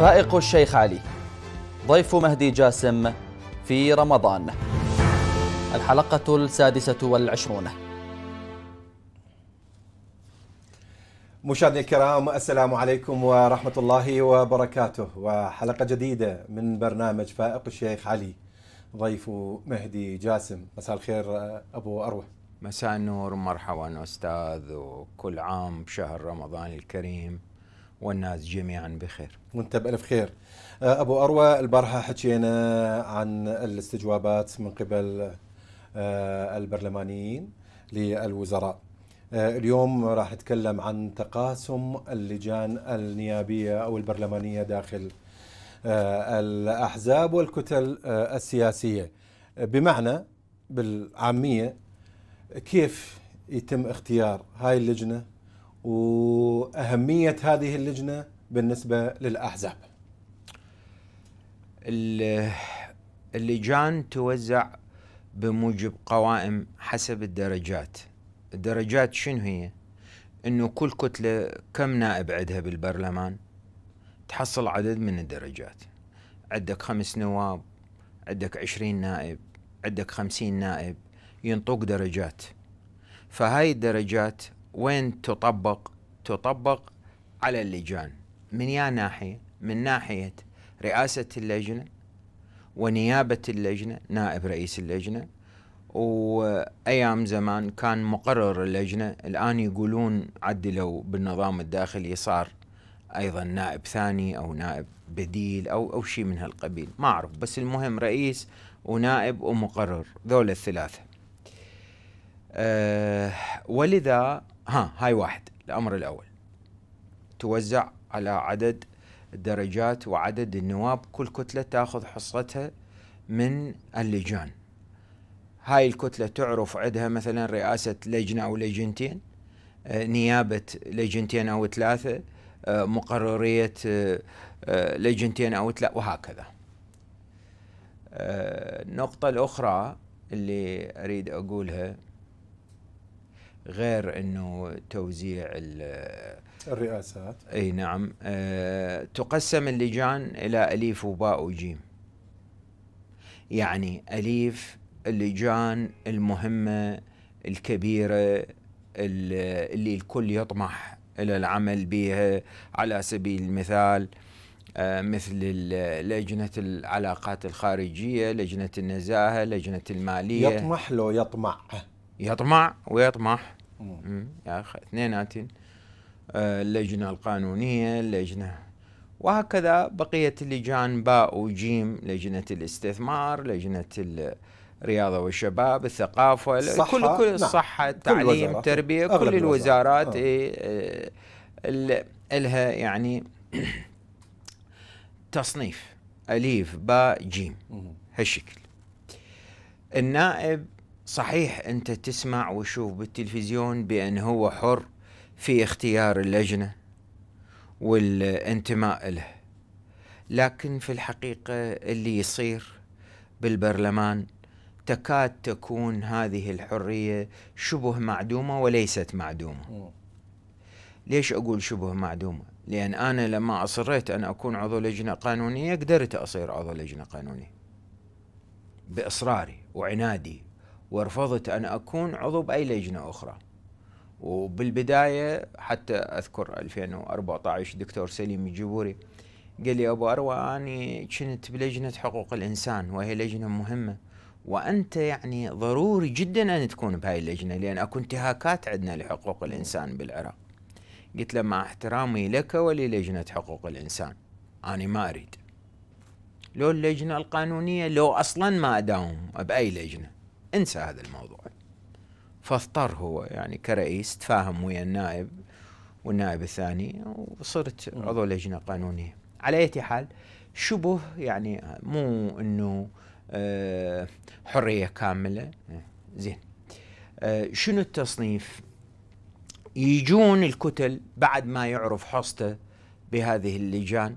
فائق الشيخ علي ضيف مهدي جاسم في رمضان الحلقة السادسة والعشرون مشاهدينا الكرام السلام عليكم ورحمة الله وبركاته وحلقة جديدة من برنامج فائق الشيخ علي ضيف مهدي جاسم مساء الخير أبو أروى مساء النور مرحبا أستاذ وكل عام بشهر رمضان الكريم والناس جميعا بخير وانت بألف خير آه، أبو أروى البارحة حكينا عن الاستجوابات من قبل آه، البرلمانيين للوزراء آه، اليوم راح نتكلم عن تقاسم اللجان النيابية أو البرلمانية داخل الأحزاب والكتل السياسية بمعنى بالعامية كيف يتم اختيار هاي اللجنة واهميه هذه اللجنه بالنسبه للاحزاب. اللجان توزع بموجب قوائم حسب الدرجات. الدرجات شنو هي؟ انه كل كتله كم نائب عندها بالبرلمان؟ تحصل عدد من الدرجات. عندك خمس نواب، عندك عشرين نائب، عندك خمسين نائب، ينطوك درجات. فهاي الدرجات وين تطبق تطبق على اللجان من يا ناحية من ناحية رئاسة اللجنة ونيابة اللجنة نائب رئيس اللجنة وأيام زمان كان مقرر اللجنة الآن يقولون عدلوا بالنظام الداخلي صار أيضا نائب ثاني أو نائب بديل أو أو شيء من هالقبيل ما أعرف بس المهم رئيس ونائب ومقرر ذول الثلاثة أه ولذا ها هاي واحد الأمر الأول توزع على عدد الدرجات وعدد النواب كل كتلة تأخذ حصتها من اللجان هاي الكتلة تعرف عندها مثلا رئاسة لجنة أو لجنتين آه، نيابة لجنتين أو ثلاثة آه، مقررية آه، لجنتين أو ثلاثة وهكذا النقطة الأخرى اللي أريد أقولها غير انه توزيع الرئاسات اي نعم أه تقسم اللجان الى اليف وباء وجيم يعني اليف اللجان المهمه الكبيره اللي الكل يطمح الى العمل بها على سبيل المثال آه، مثل لجنة العلاقات الخارجية لجنة النزاهة لجنة المالية يطمح لو يطمع يطمع ويطمح يا اخي اثنيناتين آه، اللجنه القانونيه اللجنه وهكذا بقيه اللجان باء وجيم لجنه الاستثمار لجنه الرياضه والشباب الثقافه الصحه كل كل الصحه نعم. التعليم التربيه كل, كل الوزارات آه. إيه، آه، لها يعني تصنيف اليف باء جيم أمم. هالشكل النائب صحيح انت تسمع وشوف بالتلفزيون بان هو حر في اختيار اللجنه والانتماء له لكن في الحقيقه اللي يصير بالبرلمان تكاد تكون هذه الحريه شبه معدومه وليست معدومه ليش اقول شبه معدومه لان انا لما اصريت ان اكون عضو لجنه قانونيه قدرت اصير عضو لجنه قانونيه باصراري وعنادي ورفضت أن أكون عضو بأي لجنة أخرى وبالبداية حتى أذكر 2014 دكتور سليم الجبوري قال لي أبو أروى أنا كنت بلجنة حقوق الإنسان وهي لجنة مهمة وأنت يعني ضروري جدا أن تكون بهاي اللجنة لأن أكو انتهاكات عندنا لحقوق الإنسان بالعراق قلت له مع احترامي لك وللجنة حقوق الإنسان أنا ما أريد لو اللجنة القانونية لو أصلا ما أداوم بأي لجنة انسى هذا الموضوع فاضطر هو يعني كرئيس تفاهم ويا النائب والنائب الثاني وصرت عضو لجنه قانونيه على اي حال شبه يعني مو انه أه حريه كامله زين أه شنو التصنيف يجون الكتل بعد ما يعرف حصته بهذه اللجان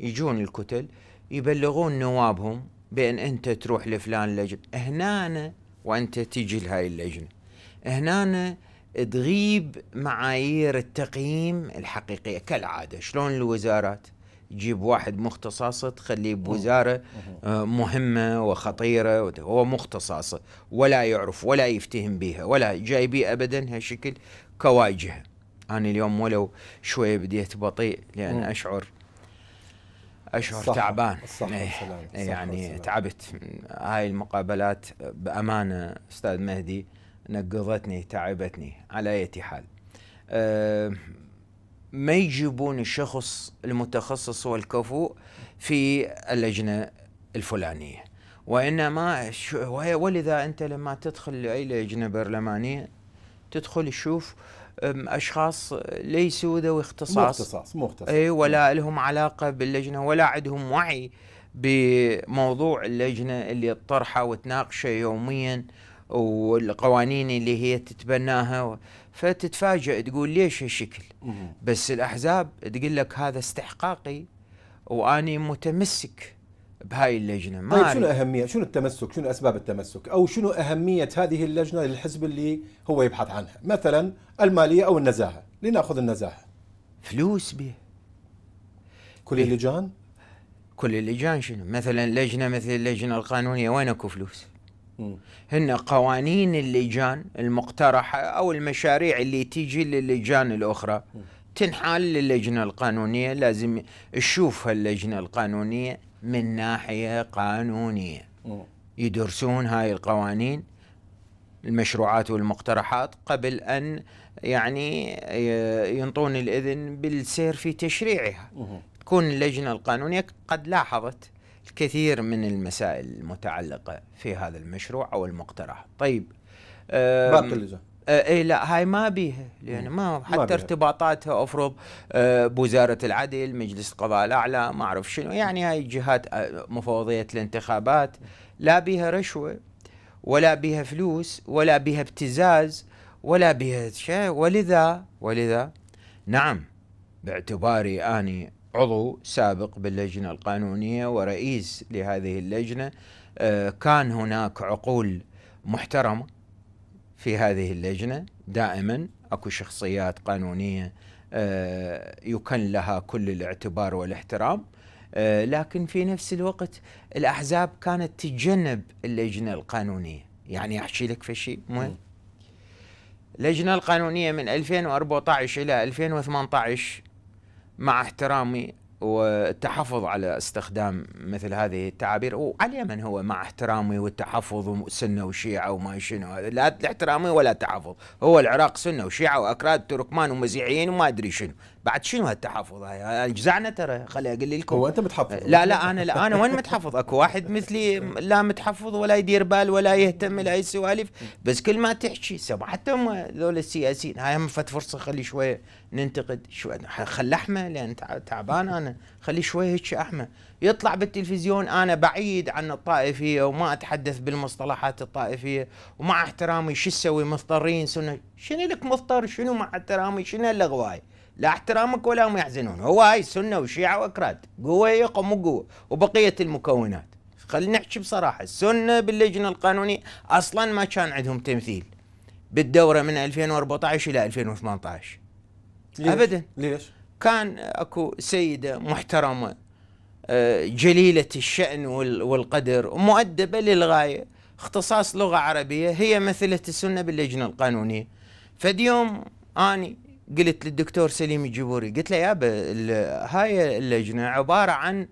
يجون الكتل يبلغون نوابهم بان انت تروح لفلان لجنه هنا وانت تيجي لهاي اللجنه هنا تغيب معايير التقييم الحقيقيه كالعاده شلون الوزارات تجيب واحد مختصاصه تخليه بوزاره آه، مهمه وخطيره هو مختصاصه ولا يعرف ولا يفتهم بها ولا جايبيه ابدا هالشكل كواجهه انا اليوم ولو شويه بديت بطيء لان اشعر اشعر صح تعبان صح إيه يعني صح تعبت هاي المقابلات بامانه استاذ مهدي نقضتني تعبتني على اي حال أه ما يجيبون الشخص المتخصص والكفو في اللجنه الفلانيه وانما ولذا انت لما تدخل لاي لجنه برلمانيه تدخل تشوف اشخاص ليسوا ذوي اختصاص مو اختصاص مو اختصاص اي ولا لهم علاقه باللجنه ولا عندهم وعي بموضوع اللجنه اللي تطرحه وتناقشه يوميا والقوانين اللي هي تتبناها فتتفاجئ تقول ليش هالشكل بس الاحزاب تقول لك هذا استحقاقي واني متمسك بهاي اللجنه ما طيب شنو اهميه شنو التمسك شنو اسباب التمسك او شنو اهميه هذه اللجنه للحزب اللي هو يبحث عنها مثلا الماليه او النزاهه لناخذ النزاهه فلوس به كل اللجان كل اللجان شنو مثلا لجنه مثل اللجنه القانونيه وين اكو فلوس هن قوانين اللجان المقترحه او المشاريع اللي تيجي للجان الاخرى تنحال للجنه القانونيه لازم تشوفها اللجنه القانونيه من ناحيه قانونيه يدرسون هاي القوانين المشروعات والمقترحات قبل ان يعني ينطون الاذن بالسير في تشريعها تكون اللجنه القانونيه قد لاحظت الكثير من المسائل المتعلقه في هذا المشروع او المقترح طيب باقي اللجان آه، اي لا هاي ما بيها لان ما حتى ما ارتباطاتها افرض آه، بوزاره العدل مجلس القضاء الاعلى ما اعرف شنو يعني هاي الجهات آه، مفوضيه الانتخابات لا بيها رشوه ولا بيها فلوس ولا بيها ابتزاز ولا بيها شيء ولذا ولذا نعم باعتباري اني عضو سابق باللجنه القانونيه ورئيس لهذه اللجنه كان هناك عقول محترمه في هذه اللجنه دائما اكو شخصيات قانونيه آه، يكن لها كل الاعتبار والاحترام آه، لكن في نفس الوقت الاحزاب كانت تتجنب اللجنه القانونيه يعني احكي لك في شيء مهم اللجنه القانونيه من 2014 الى 2018 مع احترامي والتحفظ على استخدام مثل هذه التعابير وعلى من هو مع احترامي والتحفظ وسنه وشيعه وما شنو لا احترامي ولا تحفظ هو العراق سنه وشيعه واكراد تركمان ومزيعيين وما ادري شنو بعد شنو هالتحفظ هاي اجزعنا ترى خلي اقول لكم هو انت متحفظ لا لا انا لا انا وين متحفظ اكو واحد مثلي لا متحفظ ولا يدير بال ولا يهتم لاي سوالف بس كل ما تحكي حتى هم ذول السياسيين هاي هم فت فرصه خلي شويه ننتقد شو خل احمى لان تعبان انا خلي شويه هيك احمى يطلع بالتلفزيون انا بعيد عن الطائفيه وما اتحدث بالمصطلحات الطائفيه ومع احترامي شو تسوي مضطرين شنو لك مضطر شنو مع احترامي شنو الاغواي لا احترامك ولا هم يحزنون هو هاي سنة وشيعة وأكراد قوة يقوم قوة وبقية المكونات خلينا نحكي بصراحة السنة باللجنة القانونية أصلا ما كان عندهم تمثيل بالدورة من 2014 إلى 2018 ليش؟ أبدا ليش؟ كان أكو سيدة محترمة آه، جليلة الشأن والقدر ومؤدبة للغاية اختصاص لغة عربية هي مثلت السنة باللجنة القانونية فديوم أني قلت للدكتور سليم الجبوري قلت له يابا هاي اللجنه عباره عن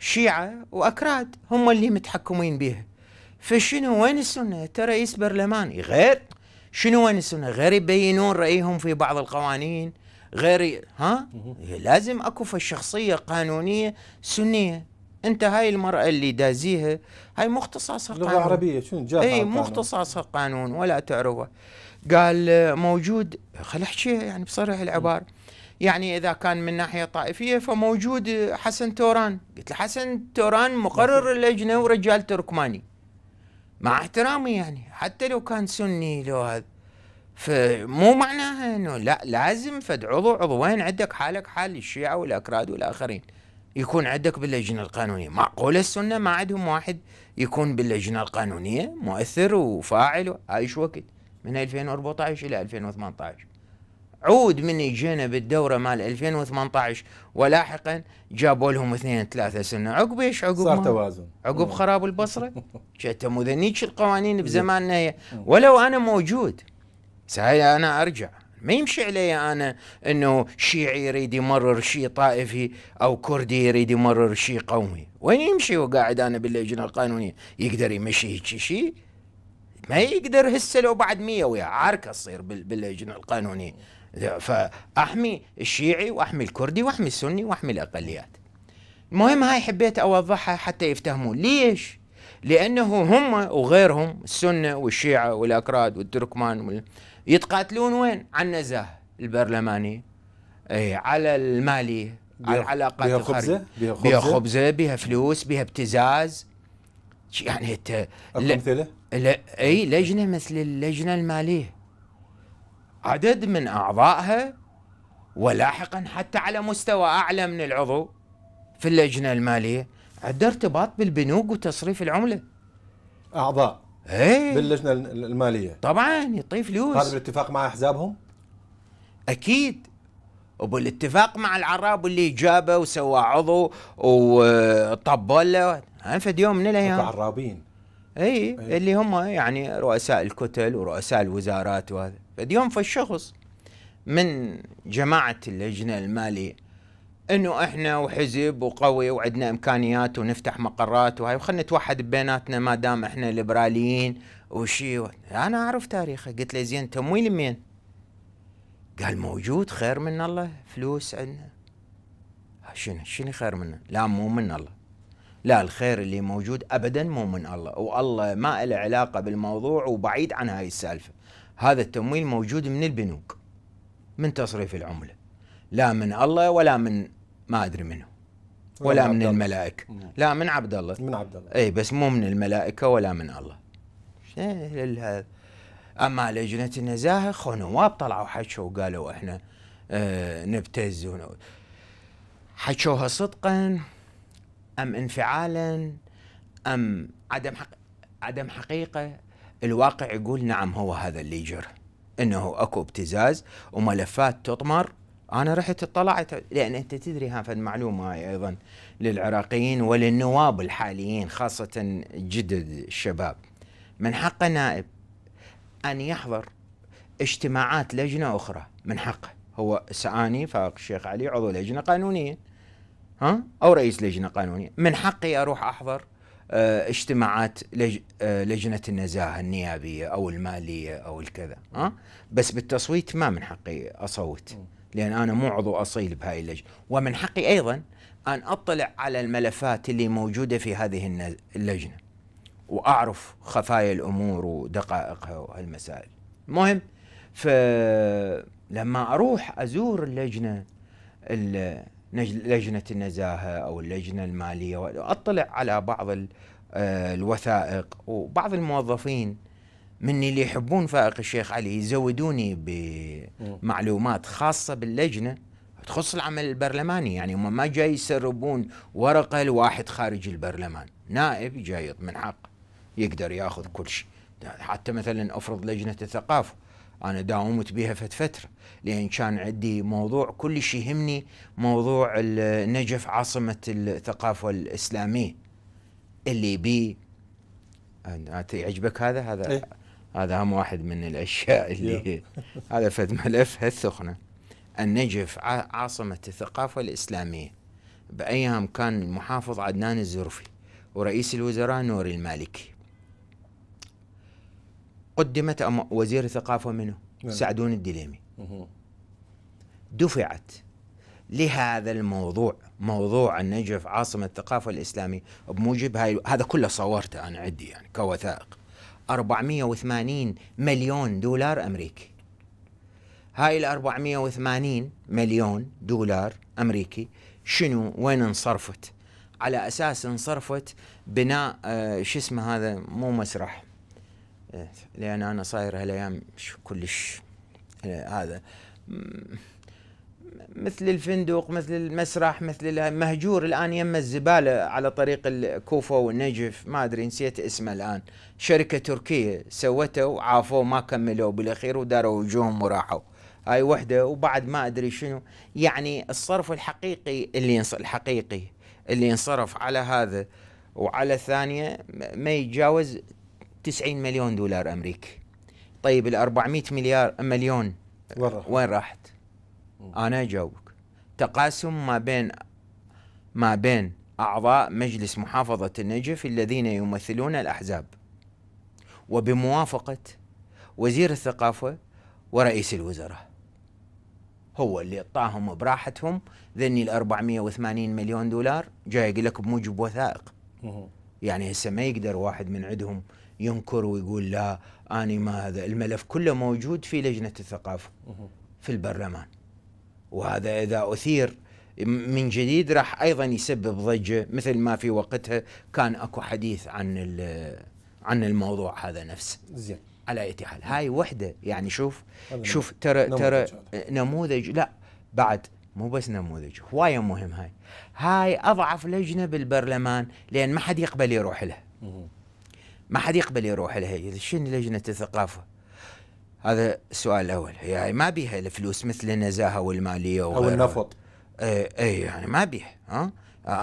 شيعه واكراد هم اللي متحكمين بها فشنو وين السنه؟ انت رئيس برلماني غير شنو وين السنه؟ غير يبينون رايهم في بعض القوانين غير ها لازم اكو في الشخصيه قانونيه سنيه انت هاي المراه اللي دازيها هاي مختصاصه قانون لغه عربيه شنو جاب اي مختصاصه قانون ولا تعرفه قال موجود خل احكي يعني بصريح العباره يعني اذا كان من ناحيه طائفيه فموجود حسن توران قلت له حسن توران مقرر اللجنه ورجال تركماني مع احترامي يعني حتى لو كان سني لو هذا فمو معناها انه لا لازم فد عضو عضوين عندك حالك حال الشيعه والاكراد والاخرين يكون عندك باللجنه القانونيه معقوله السنه ما عندهم واحد يكون باللجنه القانونيه مؤثر وفاعل هاي شو وقت من 2014 إلى 2018 عود من يجينا بالدورة مال 2018 ولاحقا جابوا لهم اثنين ثلاثة سنة عقب ايش عقب صار توازن عقب خراب البصرة شتموا ذنيك القوانين بزماننا هي ولو أنا موجود ساي أنا أرجع ما يمشي علي انا انه شيعي يريد يمرر شيء طائفي او كردي يريد يمرر شيء قومي، وين يمشي وقاعد انا باللجنه القانونيه؟ يقدر يمشي هيك شيء؟ ما يقدر هسه لو بعد 100 ويا عركة تصير باللجنه القانونيه فاحمي الشيعي واحمي الكردي واحمي السني واحمي الاقليات المهم هاي حبيت اوضحها حتى يفتهمون ليش لانه هم وغيرهم السنه والشيعه والاكراد والتركمان وال... يتقاتلون وين على النزاهه البرلمانيه اي على الماليه على العلاقات بيها خبزه بيها خبزه بيها فلوس بيها ابتزاز يعني انت امثله لا اي لجنه مثل اللجنه الماليه عدد من اعضائها ولاحقا حتى على مستوى اعلى من العضو في اللجنه الماليه عنده ارتباط بالبنوك وتصريف العمله اعضاء اي باللجنه الماليه طبعا يطيف فلوس هذا بالاتفاق مع احزابهم اكيد وبالاتفاق مع العراب اللي جابه وسوى عضو وطبل له فد يوم من الايام عرابين اي إيه. اللي هم يعني رؤساء الكتل ورؤساء الوزارات وهذا في فالشخص من جماعه اللجنه الماليه انه احنا وحزب وقوي وعندنا امكانيات ونفتح مقرات وهاي وخلينا نتوحد بيناتنا ما دام احنا ليبراليين وشي و... انا اعرف تاريخه قلت له زين تمويل مين؟ قال موجود خير من الله فلوس عندنا شنو شنو خير منه؟ لا مو من الله لا الخير اللي موجود ابدا مو من الله والله ما له علاقه بالموضوع وبعيد عن هاي السالفه هذا التمويل موجود من البنوك من تصريف العمله لا من الله ولا من ما ادري منه ولا من, من الملائكه نعم. لا من عبد الله من عبد الله اي بس مو من الملائكه ولا من الله هذا إيه، اما لجنه النزاهه خو نواب طلعوا حكوا وقالوا احنا آه نبتز حكوها صدقا ام انفعالا ام عدم حق عدم حقيقه الواقع يقول نعم هو هذا اللي يجر انه اكو ابتزاز وملفات تطمر انا رحت اطلعت لان انت تدري ها المعلومه هاي ايضا للعراقيين وللنواب الحاليين خاصه جدد الشباب من حق نائب ان يحضر اجتماعات لجنه اخرى من حقه هو ساني فاق الشيخ علي عضو لجنه قانونيه ها او رئيس لجنه قانونيه من حقي اروح احضر آه، اجتماعات لج... آه، لجنه النزاهه النيابيه او الماليه او الكذا ها بس بالتصويت ما من حقي اصوت لان انا مو عضو اصيل بهاي اللجنه ومن حقي ايضا ان اطلع على الملفات اللي موجوده في هذه اللجنه واعرف خفايا الامور ودقائقها وهالمسائل المهم فلما اروح ازور اللجنه لجنه النزاهه او اللجنه الماليه وأطلع على بعض آه، الوثائق وبعض الموظفين مني اللي يحبون فائق الشيخ علي يزودوني بمعلومات خاصه باللجنه تخص العمل البرلماني يعني هم ما جاي يسربون ورقه لواحد خارج البرلمان نائب جاي من حق يقدر ياخذ كل شيء حتى مثلا افرض لجنه الثقافه أنا داومت بها فت فترة لأن كان عندي موضوع كل شيء يهمني موضوع النجف عاصمة الثقافة الإسلامية اللي بي يعجبك هذا هذا إيه؟ هذا هم واحد من الأشياء اللي هذا فد ملف هالسخنة النجف عاصمة الثقافة الإسلامية بأيام كان المحافظ عدنان الزرفي ورئيس الوزراء نوري المالكي قدمت وزير الثقافه منه نعم. سعدون الدليمي دفعت لهذا الموضوع موضوع النجف عاصمة الثقافة الإسلامية بموجب هاي هذا كله صورته أنا عندي يعني كوثائق 480 مليون دولار أمريكي هاي ال 480 مليون دولار أمريكي شنو وين انصرفت على أساس انصرفت بناء آه شو اسمه هذا مو مسرح إيه. لان انا صاير هالايام كلش إيه، هذا مثل الفندق مثل المسرح مثل مهجور الان يم الزباله على طريق الكوفه والنجف ما ادري نسيت اسمه الان شركه تركيه سوته وعافوه ما كملوا بالاخير وداروا وجوههم وراحوا هاي وحده وبعد ما ادري شنو يعني الصرف الحقيقي اللي الحقيقي اللي ينصرف على هذا وعلى الثانيه ما يتجاوز 90 مليون دولار امريكي طيب ال 400 مليار مليون وين راحت؟ وين راحت؟ انا اجاوبك تقاسم ما بين ما بين اعضاء مجلس محافظه النجف الذين يمثلون الاحزاب وبموافقه وزير الثقافه ورئيس الوزراء هو اللي اعطاهم براحتهم ذني ال 480 مليون دولار جاي يقول لك بموجب وثائق يعني هسه ما يقدر واحد من عندهم ينكر ويقول لا أنا ما هذا الملف كله موجود في لجنة الثقافة في البرلمان وهذا إذا أثير من جديد راح أيضا يسبب ضجة مثل ما في وقتها كان أكو حديث عن عن الموضوع هذا نفسه زين على اي حال هاي وحده يعني شوف شوف ترى ترى نموذج لا بعد مو بس نموذج هوايه مهم هاي هاي اضعف لجنه بالبرلمان لان ما حد يقبل يروح لها ما حد يقبل يروح لها شنو لجنه الثقافه هذا السؤال الاول يعني ما بيها الفلوس مثل النزاهه والماليه وغيرها. او النفط اي اي يعني ما بيها ها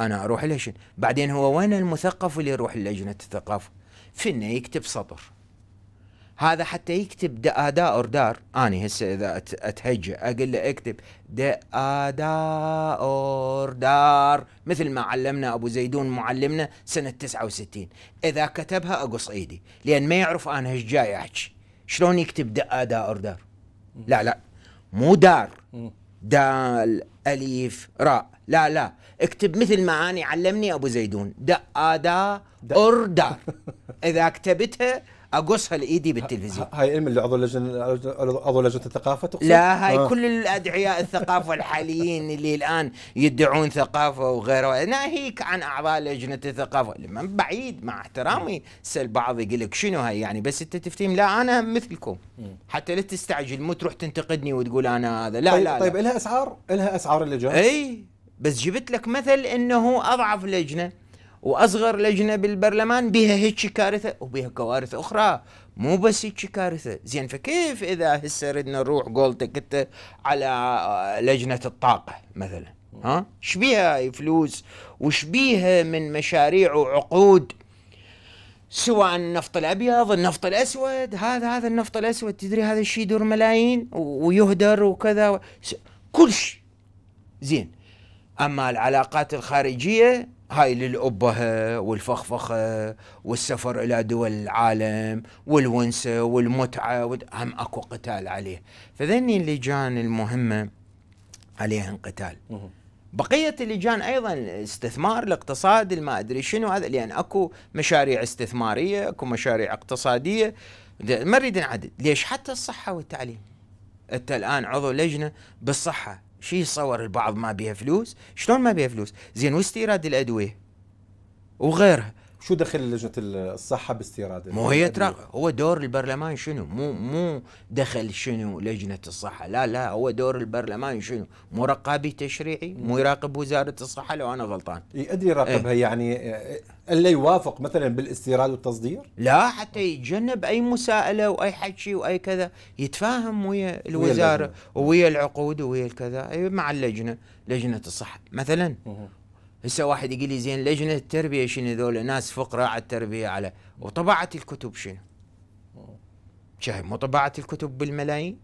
انا اروح لها شنو بعدين هو وين المثقف اللي يروح لجنه الثقافه فينا يكتب سطر هذا حتى يكتب دا دا اور دار اني هسه اذا اتهجى اقول له اكتب دا دا اور دار مثل ما علمنا ابو زيدون معلمنا سنه 69 اذا كتبها اقص ايدي لان ما يعرف انا ايش جاي احكي شلون يكتب دا دا اور دار لا لا مو دار دال الف راء لا لا اكتب مثل ما اني علمني ابو زيدون دا دا اور دار اذا كتبتها اقصها لايدي بالتلفزيون هاي علم اللي عضو لجنه عضو لجنه الثقافه تقصد؟ لا هاي آه. كل الادعياء الثقافه الحاليين اللي الان يدعون ثقافه وغيره ناهيك عن اعضاء لجنه الثقافه من بعيد مع احترامي سال بعض يقول لك شنو هاي يعني بس انت تفتهم لا انا مثلكم حتى لا تستعجل مو تروح تنتقدني وتقول انا هذا لا طيب لا طيب لا. لها اسعار لها اسعار اللجان اي بس جبت لك مثل انه اضعف لجنه واصغر لجنه بالبرلمان بها هيك كارثه وبها كوارث اخرى مو بس هيك كارثه زين فكيف اذا هسه ردنا نروح قولتك انت على آه، لجنه الطاقه مثلا ها شبيها فلوس وشبيها من مشاريع وعقود سواء النفط الابيض النفط الاسود هذا هذا النفط الاسود تدري هذا الشيء يدور ملايين ويهدر وكذا كل شيء زين اما العلاقات الخارجيه هاي للأبهة والفخفخة والسفر إلى دول العالم والونسة والمتعة هم أكو قتال عليه فذني اللجان المهمة عليهم قتال بقية اللجان أيضا استثمار الاقتصاد ما أدري شنو هذا لأن أكو مشاريع استثمارية أكو مشاريع اقتصادية ما نريد نعدد ليش حتى الصحة والتعليم أنت الآن عضو لجنة بالصحة شي يصور البعض ما بيها فلوس شلون ما بيها فلوس زين واستيراد الادويه وغيرها شو دخل لجنه الصحه باستيراد مو هي ترا هو دور البرلمان شنو مو مو دخل شنو لجنه الصحه لا لا هو دور البرلمان شنو مو رقابي تشريعي مو يراقب وزاره الصحه لو انا غلطان يقدر يراقبها ايه؟ يعني إيه، الا يوافق مثلا بالاستيراد والتصدير لا حتى يتجنب اي مساءله واي حكي واي كذا يتفاهم ويا الوزاره ويا, ويا العقود ويا الكذا مع اللجنه لجنه الصحه مثلا هسه واحد يقول لي زين لجنه التربيه شنو ذولا ناس فقراء على التربيه على وطباعه الكتب شنو؟ شايف مو طباعه الكتب بالملايين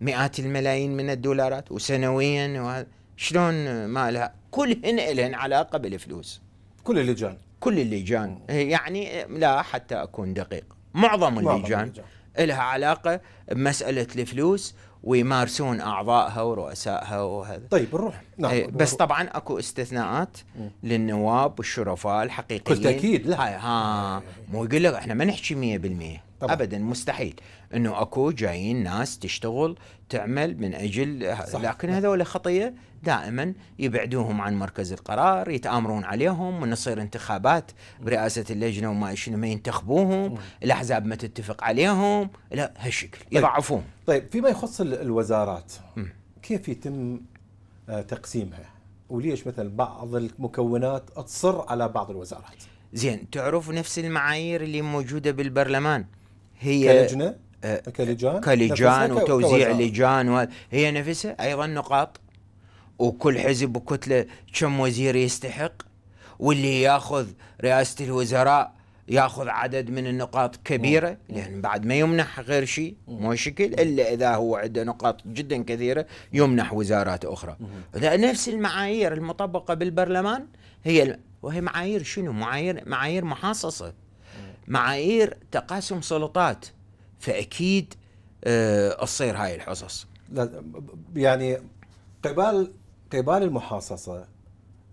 مئات الملايين من الدولارات وسنويا شلون ما لها كلهن لهن علاقه بالفلوس كل اللجان كل اللجان يعني لا حتى اكون دقيق معظم, معظم اللجان, اللجان. لها علاقه بمساله الفلوس ويمارسون اعضائها ورؤسائها وهذا طيب نروح إيه، نعم بس طبعا اكو استثناءات للنواب والشرفاء الحقيقيين بالتاكيد لا ها مو يقول لك احنا ما نحكي 100% طبعا. ابدا مستحيل انه اكو جايين ناس تشتغل تعمل من اجل صح. لكن نعم. هذول خطيه دائما يبعدوهم عن مركز القرار يتامرون عليهم ونصير انتخابات برئاسه اللجنه وما شنو ما ينتخبوهم الاحزاب ما تتفق عليهم لا هالشكل طيب. يضعفون طيب فيما يخص الوزارات م. كيف يتم آه، تقسيمها وليش مثلا بعض المكونات تصر على بعض الوزارات زين تعرف نفس المعايير اللي موجوده بالبرلمان هي كلجنه آه، كلجان كلجان وتوزيع لجان هي نفسها ايضا نقاط وكل حزب وكتله كم وزير يستحق واللي ياخذ رئاسه الوزراء ياخذ عدد من النقاط كبيره لان لان بعد ما يمنح غير شيء مو شكل الا اذا هو عنده نقاط جدا كثيره يمنح وزارات اخرى نفس المعايير المطبقه بالبرلمان هي وهي معايير شنو معايير معايير محاصصه معايير تقاسم سلطات فاكيد تصير آه، هاي الحصص يعني قبال قبال المحاصصه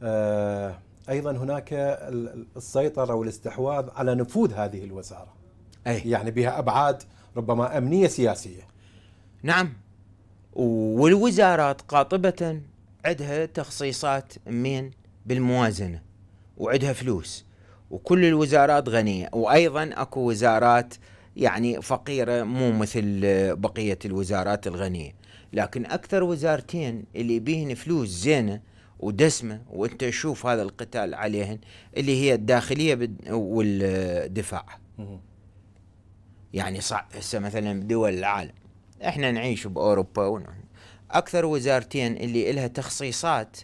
آه، ايضا هناك السيطره والاستحواذ على نفوذ هذه الوزاره أي. يعني بها ابعاد ربما امنيه سياسيه نعم والوزارات قاطبه عندها تخصيصات من بالموازنه وعندها فلوس وكل الوزارات غنيه وايضا اكو وزارات يعني فقيره مو مثل بقيه الوزارات الغنيه لكن اكثر وزارتين اللي بيهن فلوس زينه ودسمه وانت تشوف هذا القتال عليهن اللي هي الداخليه والدفاع يعني صعب هسه مثلا بدول العالم احنا نعيش باوروبا ونحن. اكثر وزارتين اللي إلها تخصيصات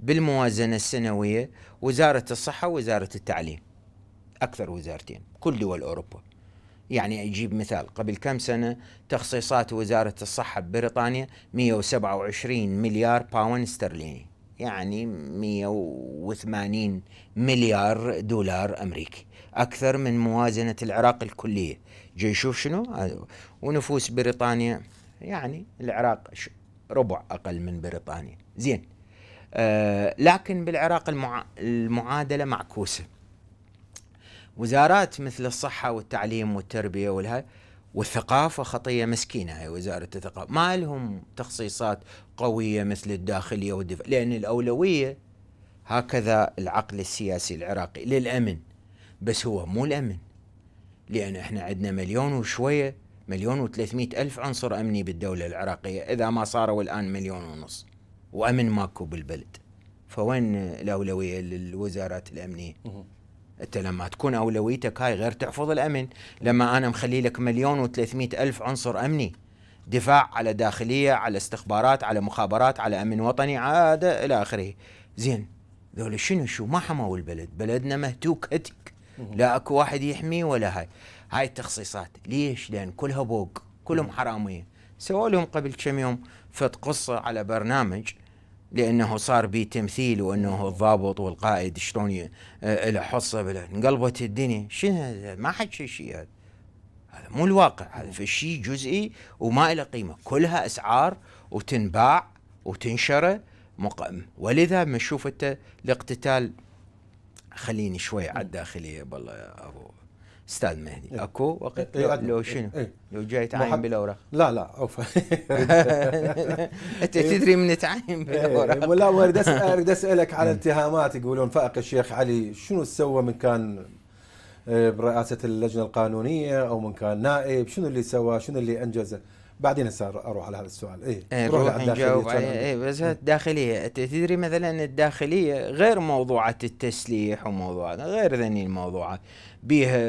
بالموازنه السنويه وزاره الصحه ووزاره التعليم أكثر وزارتين كل دول أوروبا يعني أجيب مثال قبل كم سنة تخصيصات وزارة الصحة ببريطانيا 127 مليار باوند استرليني يعني 180 مليار دولار أمريكي أكثر من موازنة العراق الكلية جاي يشوف شنو ونفوس بريطانيا يعني العراق ربع أقل من بريطانيا زين آه لكن بالعراق المع... المعادلة معكوسة وزارات مثل الصحة والتعليم والتربية والها والثقافة خطية مسكينة هي وزارة الثقافة ما لهم تخصيصات قوية مثل الداخلية والدفاع لأن الأولوية هكذا العقل السياسي العراقي للأمن بس هو مو الأمن لأن احنا عندنا مليون وشوية مليون وثلاثمائة ألف عنصر أمني بالدولة العراقية إذا ما صاروا الآن مليون ونص وأمن ماكو بالبلد فوين الأولوية للوزارات الأمنية انت لما تكون اولويتك هاي غير تحفظ الامن لما انا مخلي لك مليون و300 الف عنصر امني دفاع على داخليه على استخبارات على مخابرات على امن وطني هذا الى اخره زين ذول شنو شو ما حموا البلد بلدنا مهتوك هتك لا اكو واحد يحميه ولا هاي هاي التخصيصات ليش لان كلها بوق كلهم حراميه سووا لهم قبل كم يوم فت قصه على برنامج لانه صار به تمثيل وانه الضابط والقائد شلون آه، له حصه بلا انقلبت الدنيا شنو هذا ما حد شيء شيء هذا هذا مو الواقع هذا في شيء جزئي وما له قيمه كلها اسعار وتنباع وتنشر مقام ولذا ما نشوف انت الاقتتال خليني شوي على الداخليه بالله يا ابو استاذ مهدي إيه. اكو وقت إيه، لو, إيه، لو شنو لو جاي تعاين بالاوراق لا لا اوف انت تدري من تعاين بالاوراق لا اريد اريد اسالك على اتهامات يقولون فائق الشيخ علي شنو سوى من كان برئاسه اللجنه القانونيه او من كان نائب شنو اللي سوى شنو اللي انجزه بعدين اروح على هذا السؤال اي ايه روح نجاوب عليه اي بس الداخليه انت تدري مثلا الداخليه غير موضوعات التسليح وموضوعات غير ذني الموضوعات بيها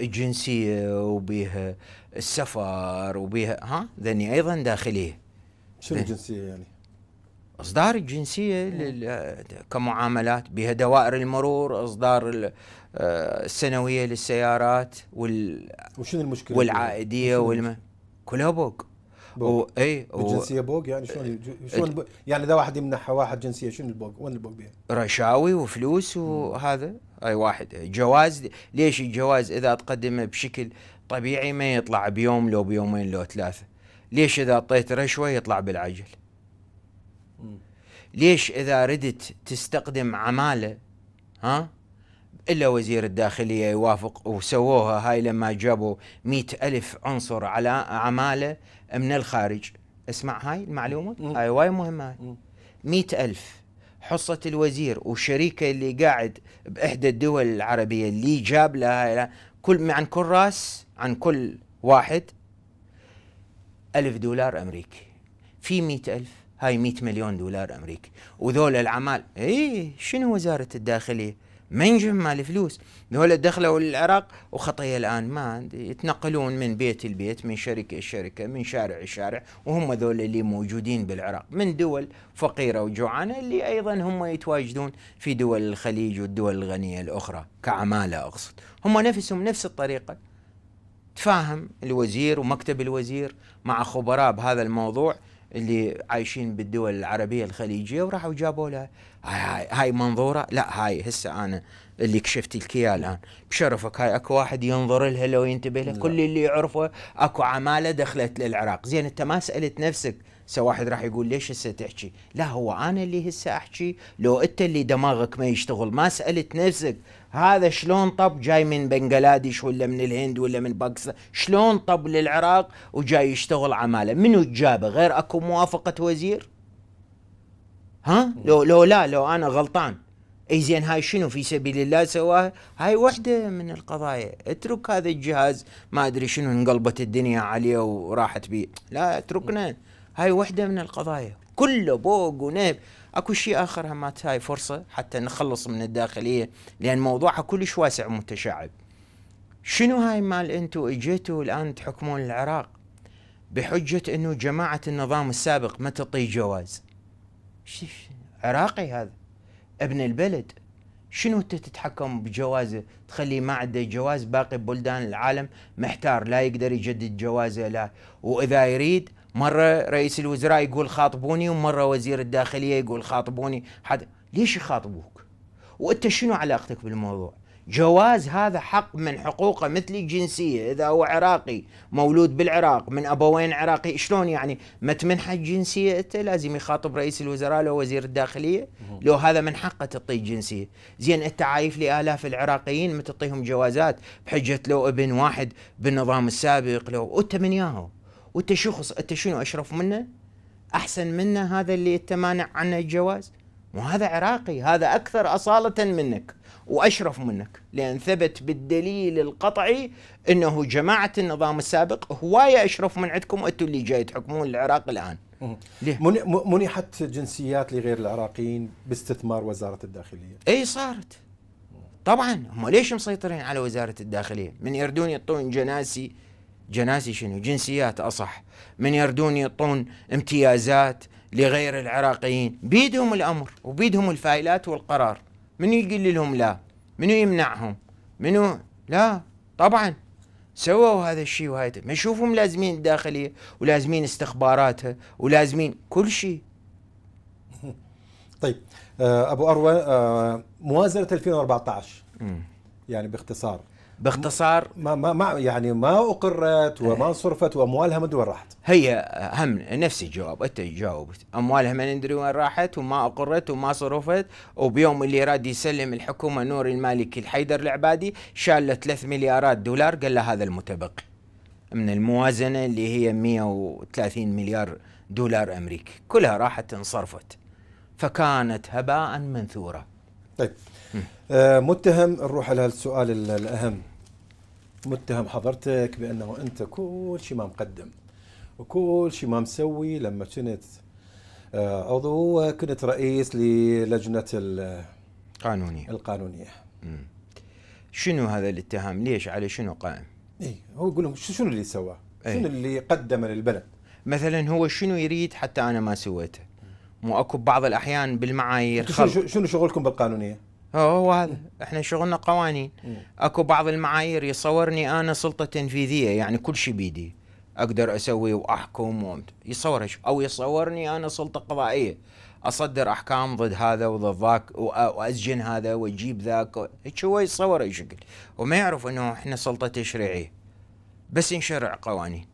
الجنسيه آه، وبيها السفر وبيها ها ذني ايضا داخليه شنو الجنسيه يعني؟ اصدار الجنسيه كمعاملات بها دوائر المرور اصدار آه، السنويه للسيارات وال وشنو المشكله؟ والعائديه والم... كلها بوق و... اي و... الجنسيه بوق يعني شلون شلون يعني اذا واحد يمنحها واحد جنسيه شنو البوق؟ وين البوق بها؟ رشاوي وفلوس وهذا اي واحد جواز ليش الجواز اذا تقدمه بشكل طبيعي ما يطلع بيوم لو بيومين لو ثلاثه ليش اذا اعطيت رشوه يطلع بالعجل ليش اذا ردت تستقدم عماله ها الا وزير الداخليه يوافق وسووها هاي لما جابوا مئة الف عنصر على عماله من الخارج اسمع هاي المعلومه هاي وايد مهمه مئة الف حصة الوزير وشريكه اللي قاعد بإحدى الدول العربية اللي جاب لها كل عن كل راس عن كل واحد ألف دولار أمريكي في مئة ألف هاي مئة مليون دولار أمريكي وذول العمال إيه شنو وزارة الداخلية ما مال الفلوس ذولا دخلوا العراق وخطية الآن ما يتنقلون من بيت البيت من شركة الشركة من شارع الشارع وهم ذولا اللي موجودين بالعراق من دول فقيرة وجوعانة اللي أيضا هم يتواجدون في دول الخليج والدول الغنية الأخرى كعمالة أقصد هم نفسهم نفس الطريقة تفاهم الوزير ومكتب الوزير مع خبراء بهذا الموضوع اللي عايشين بالدول العربيه الخليجيه وراحوا جابوا له هاي, هاي, هاي منظوره لا هاي هسه انا اللي كشفت لك اياه الان بشرفك هاي اكو واحد ينظر لها لو ينتبه لها كل اللي يعرفه اكو عماله دخلت للعراق زين انت ما سالت نفسك هسه واحد راح يقول ليش هسه تحكي لا هو انا اللي هسه احكي لو انت اللي دماغك ما يشتغل ما سالت نفسك هذا شلون طب جاي من بنغلاديش ولا من الهند ولا من باكستان شلون طب للعراق وجاي يشتغل عماله منو جابه غير اكو موافقه وزير ها لو لو لا لو انا غلطان اي زين هاي شنو في سبيل الله سواها هاي وحده من القضايا اترك هذا الجهاز ما ادري شنو انقلبت الدنيا عليه وراحت بيه لا اتركنا هاي وحده من القضايا كله بوق ونيب اكو شيء اخر همات هاي فرصه حتى نخلص من الداخليه لان موضوعها كلش واسع ومتشعب شنو هاي مال انتو اجيتوا الان تحكمون العراق بحجه انه جماعه النظام السابق ما تعطيه جواز عراقي هذا ابن البلد شنو انت تتحكم بجوازه تخليه ما عنده جواز باقي بلدان العالم محتار لا يقدر يجدد جوازه لا واذا يريد مرة رئيس الوزراء يقول خاطبوني ومرة وزير الداخلية يقول خاطبوني حد ليش يخاطبوك وانت شنو علاقتك بالموضوع جواز هذا حق من حقوقه مثل الجنسية إذا هو عراقي مولود بالعراق من أبوين عراقي شلون يعني ما تمنح الجنسية أنت لازم يخاطب رئيس الوزراء لو وزير الداخلية لو هذا من حقه تعطيه الجنسية زين أنت عايف لآلاف العراقيين ما تعطيهم جوازات بحجة لو ابن واحد بالنظام السابق لو أنت من ياهو وانت شو خص... انت شنو اشرف منه؟ احسن منه هذا اللي يتمانع عنه الجواز؟ هذا عراقي هذا اكثر اصاله منك واشرف منك لان ثبت بالدليل القطعي انه جماعه النظام السابق هوايه اشرف من عندكم انتم اللي جاي تحكمون العراق الان منحت جنسيات لغير العراقيين باستثمار وزاره الداخليه اي صارت طبعا هم ليش مسيطرين على وزاره الداخليه من يردون يعطون جناسي جناسي شنو جنسيات أصح من يردون يعطون امتيازات لغير العراقيين بيدهم الأمر وبيدهم الفايلات والقرار منو يقول لهم لا منو يمنعهم منو لا طبعا سووا هذا الشيء وهاي ما يشوفهم لازمين الداخلية ولازمين استخباراتها ولازمين كل شيء طيب آه، أبو أروى آه، موازنة 2014 يعني باختصار باختصار ما ما, ما يعني ما اقرت وما صرفت واموالها ما ادري وين راحت هي هم نفس الجواب انت جاوبت اموالها ما ندري وين راحت وما اقرت وما صرفت وبيوم اللي راد يسلم الحكومه نور المالكي الحيدر العبادي شال له 3 مليارات دولار قال له هذا المتبقي من الموازنه اللي هي 130 مليار دولار امريكي كلها راحت انصرفت فكانت هباء منثورا طيب آه، متهم نروح على السؤال الاهم متهم حضرتك بانه انت كل شيء ما مقدم وكل شيء ما مسوي لما كنت آه، عضو وكنت رئيس للجنه القانونيه القانونيه شنو هذا الاتهام؟ ليش؟ على شنو قائم؟ اي هو يقول لهم شنو اللي سواه؟ إيه. شنو اللي قدمه للبلد؟ مثلا هو شنو يريد حتى انا ما سويته؟ مو اكو بعض الاحيان بالمعايير شنو شغلكم بالقانونيه؟ هو هذا احنا شغلنا قوانين اكو بعض المعايير يصورني انا سلطه تنفيذيه يعني كل شيء بيدي اقدر اسوي واحكم ومت... يصور او يصورني انا سلطه قضائيه اصدر احكام ضد هذا وضد ذاك واسجن هذا واجيب ذاك هيك هو يتصور اي شكل وما يعرف انه احنا سلطه تشريعيه بس نشرع قوانين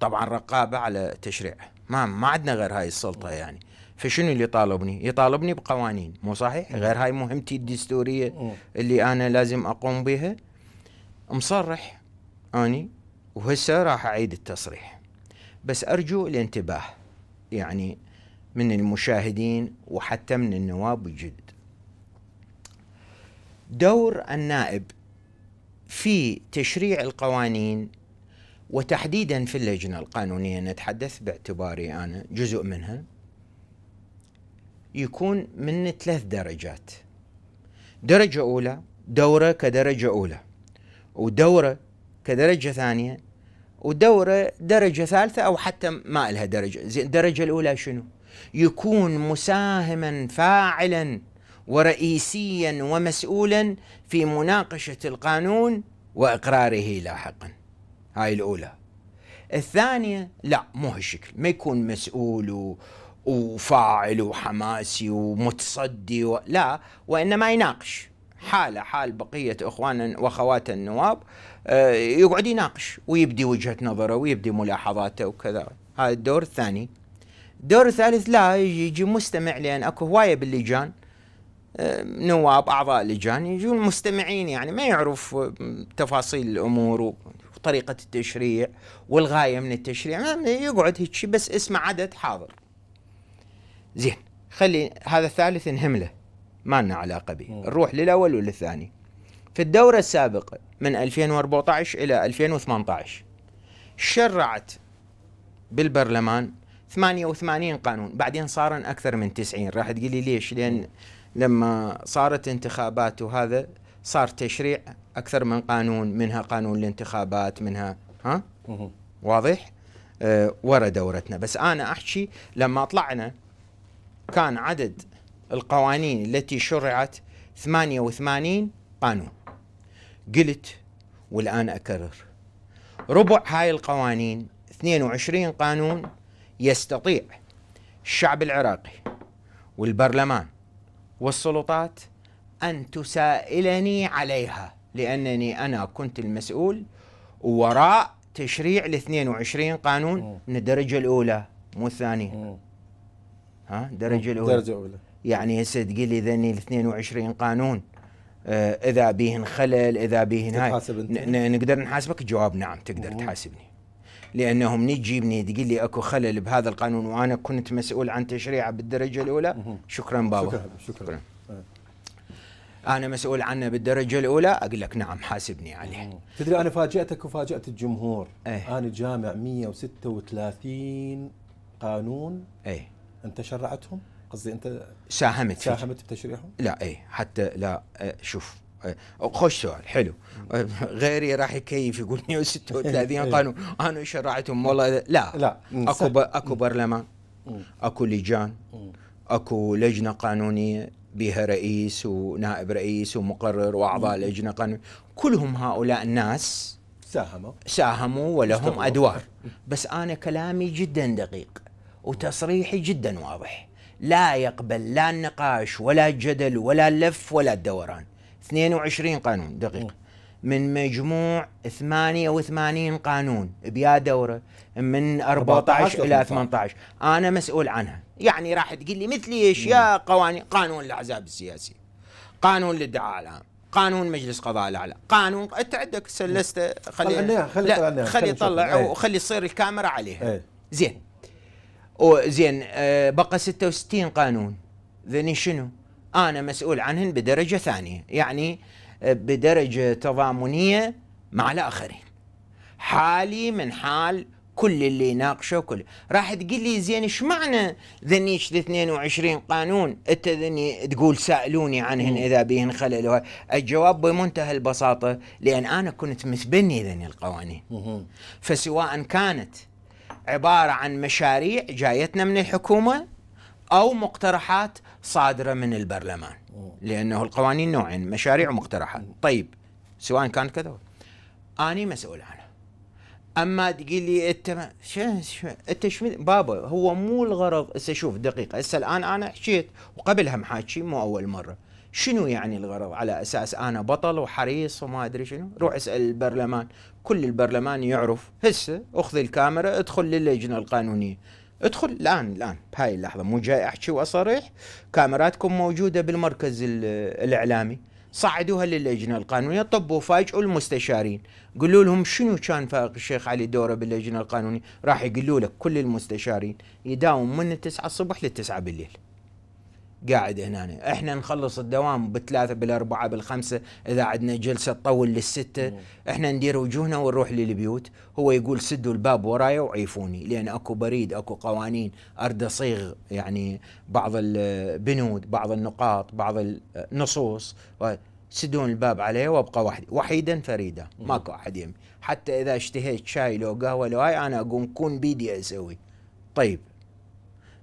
طبعا رقابه على تشريع ما ما عندنا غير هاي السلطه يعني فشنو اللي طالبني؟ يطالبني بقوانين مو صحيح؟ غير هاي مهمتي الدستوريه اللي انا لازم اقوم بها مصرح اني وهسه راح اعيد التصريح بس ارجو الانتباه يعني من المشاهدين وحتى من النواب الجدد دور النائب في تشريع القوانين وتحديدا في اللجنه القانونيه نتحدث باعتباري انا جزء منها يكون من ثلاث درجات درجة أولى دورة كدرجة أولى ودورة كدرجة ثانية ودورة درجة ثالثة أو حتى ما لها درجة زين الدرجة الأولى شنو يكون مساهما فاعلا ورئيسيا ومسؤولا في مناقشة القانون وإقراره لاحقا هاي الأولى الثانية لا مو هالشكل ما يكون مسؤول وفاعل وحماسي ومتصدي و... لا وانما يناقش حاله حال بقيه اخواننا واخوات النواب آه، يقعد يناقش ويبدي وجهه نظره ويبدي ملاحظاته وكذا هذا الدور الثاني الدور الثالث لا يجي مستمع لان اكو هوايه باللجان آه، نواب اعضاء لجان يجون مستمعين يعني ما يعرف آه، تفاصيل الامور وطريقه التشريع والغايه من التشريع يقعد هيك بس اسمه عدد حاضر زين خلي هذا الثالث نهمله ما لنا علاقه به نروح للاول وللثاني في الدوره السابقه من 2014 الى 2018 شرعت بالبرلمان 88 قانون بعدين صارن اكثر من 90 راح تقولي ليش لان لما صارت انتخابات وهذا صار تشريع اكثر من قانون منها قانون الانتخابات منها ها واضح أه ورا دورتنا بس انا احكي لما طلعنا كان عدد القوانين التي شرعت 88 قانون قلت والآن أكرر ربع هاي القوانين 22 قانون يستطيع الشعب العراقي والبرلمان والسلطات أن تسائلني عليها لأنني أنا كنت المسؤول وراء تشريع ال 22 قانون من الدرجة الأولى مو الثانية ها درجة الأولى درجة أولى يعني هسه تقول لي ذني ال 22 قانون آه اذا بيهن خلل اذا بيهن هاي نقدر نحاسبك الجواب نعم تقدر مم. تحاسبني لانه من تجيبني تقول لي اكو خلل بهذا القانون وانا كنت مسؤول عن تشريعه بالدرجه الاولى مم. شكرا بابا شكرا, شكرا. شكرا. آه. انا مسؤول عنه بالدرجه الاولى اقول لك نعم حاسبني عليه تدري انا فاجاتك وفاجات الجمهور ايه؟ انا جامع 136 قانون ايه؟ انت شرعتهم قصدي انت ساهمت ساهمت بتشريعهم لا اي حتى لا إيه، شوف إيه، خوش سؤال حلو غيري راح يكيف يقول 136 إيه. قانون انا شرعتهم والله لا لا اكو اكو برلمان اكو لجان اكو لجنه قانونيه بها رئيس ونائب رئيس ومقرر واعضاء لجنه قانونيه كلهم هؤلاء الناس ساهموا ساهموا ولهم ادوار بس انا كلامي جدا دقيق وتصريحي جدا واضح لا يقبل لا النقاش ولا الجدل ولا اللف ولا الدوران 22 قانون دقيق من مجموع 88 قانون بيا دوره من 14 الى 18 انا مسؤول عنها يعني راح تقول لي مثلي ايش يا قوانين قانون الاحزاب السياسيه قانون للدعاء العام قانون مجلس قضاء الاعلى قانون انت عندك سلسته خلي خلي إيه. خلي, خلي, يصير وخلي الكاميرا عليها إيه. زين زين آه، بقى 66 قانون ذني شنو؟ انا مسؤول عنهن بدرجه ثانيه يعني آه، بدرجه تضامنيه مع الاخرين حالي من حال كل اللي يناقشه كل راح تقول لي زين ايش معنى ذنيش 22 قانون انت ذني تقول سالوني عنهن اذا بهن خلل الجواب بمنتهى البساطه لان انا كنت متبني ذني القوانين فسواء كانت عباره عن مشاريع جايتنا من الحكومه او مقترحات صادره من البرلمان لانه القوانين نوعين مشاريع ومقترحات طيب سواء كان كذا اني مسؤول عنه اما تقول لي انت شو انت شو بابا هو مو الغرض هسه شوف دقيقه هسه الان انا حكيت وقبلها محاكي مو اول مره شنو يعني الغرض على اساس انا بطل وحريص وما ادري شنو روح اسال البرلمان كل البرلمان يعرف هسه اخذ الكاميرا ادخل للجنه القانونيه ادخل الان الان بهاي اللحظه مو جاي احكي واصريح كاميراتكم موجوده بالمركز الاعلامي صعدوها للجنه القانونيه طبوا فاجئوا المستشارين قولوا لهم شنو كان فائق الشيخ علي دوره باللجنه القانونيه راح يقولوا لك كل المستشارين يداوم من 9 الصبح لل 9 بالليل قاعد هنا احنا نخلص الدوام بالثلاثة بالأربعة بالخمسة إذا عندنا جلسة تطول للستة احنا ندير وجوهنا ونروح للبيوت هو يقول سدوا الباب ورايا وعيفوني لأن أكو بريد أكو قوانين أرد أصيغ يعني بعض البنود بعض النقاط بعض النصوص سدون الباب علي وابقى وحدي وحيدا فريدا ماكو احد يمي حتى اذا اشتهيت شاي لو قهوه لو هاي انا اقوم كون بيدي اسوي طيب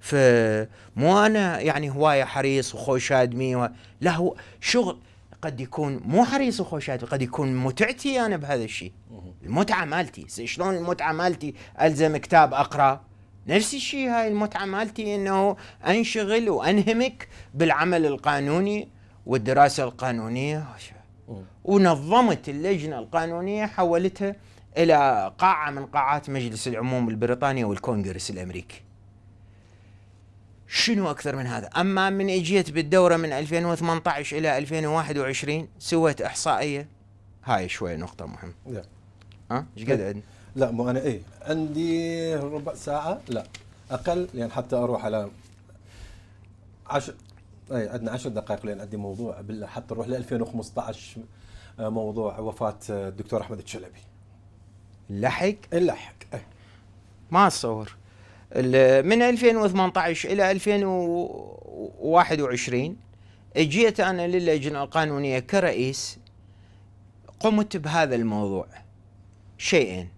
فمو انا يعني هوايه حريص وخوش ادمي و... لا هو شغل قد يكون مو حريص وخوش ادمي قد يكون متعتي انا بهذا الشيء المتعه مالتي شلون المتعه مالتي الزم كتاب اقرا نفس الشيء هاي المتعه مالتي انه انشغل وانهمك بالعمل القانوني والدراسه القانونيه ونظمت اللجنه القانونيه حولتها الى قاعه من قاعات مجلس العموم البريطاني والكونغرس الامريكي شنو اكثر من هذا اما من اجيت بالدوره من 2018 الى 2021 سويت احصائيه هاي شوي نقطه مهمه لا ها ايش قد عندنا لا مو انا اي عندي ربع ساعه لا اقل لان حتى اروح على عشر اي عندنا 10 دقائق لان عندي موضوع بالله حتى نروح ل 2015 آه، موضوع وفاه آه، الدكتور احمد الشلبي لحق؟ إيه، لحق إيه. ما اتصور من 2018 الى 2021 اجيت انا للجنه القانونيه كرئيس قمت بهذا الموضوع شيئين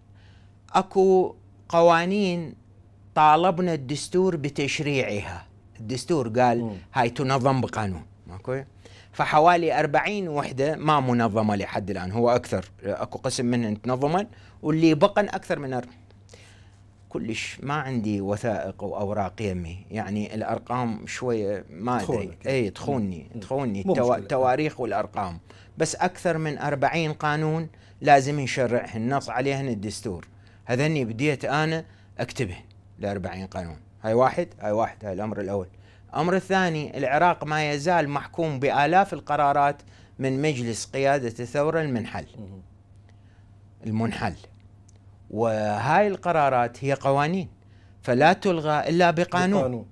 اكو قوانين طالبنا الدستور بتشريعها الدستور قال هاي تنظم بقانون ماكو فحوالي 40 وحده ما منظمه لحد الان هو اكثر اكو قسم منهم تنظمن واللي بقن اكثر من 40 كلش ما عندي وثائق واوراق يمي يعني الارقام شويه ما ادري اي تخوني تخوني التواريخ والارقام بس اكثر من 40 قانون لازم نشرعهن نص عليهن الدستور هذني بديت انا اكتبهن ل 40 قانون هاي واحد هاي واحد هاي الامر الاول الامر الثاني العراق ما يزال محكوم بالاف القرارات من مجلس قياده الثوره المنحل المنحل وهاي القرارات هي قوانين فلا تلغى الا بقانون, بقانون.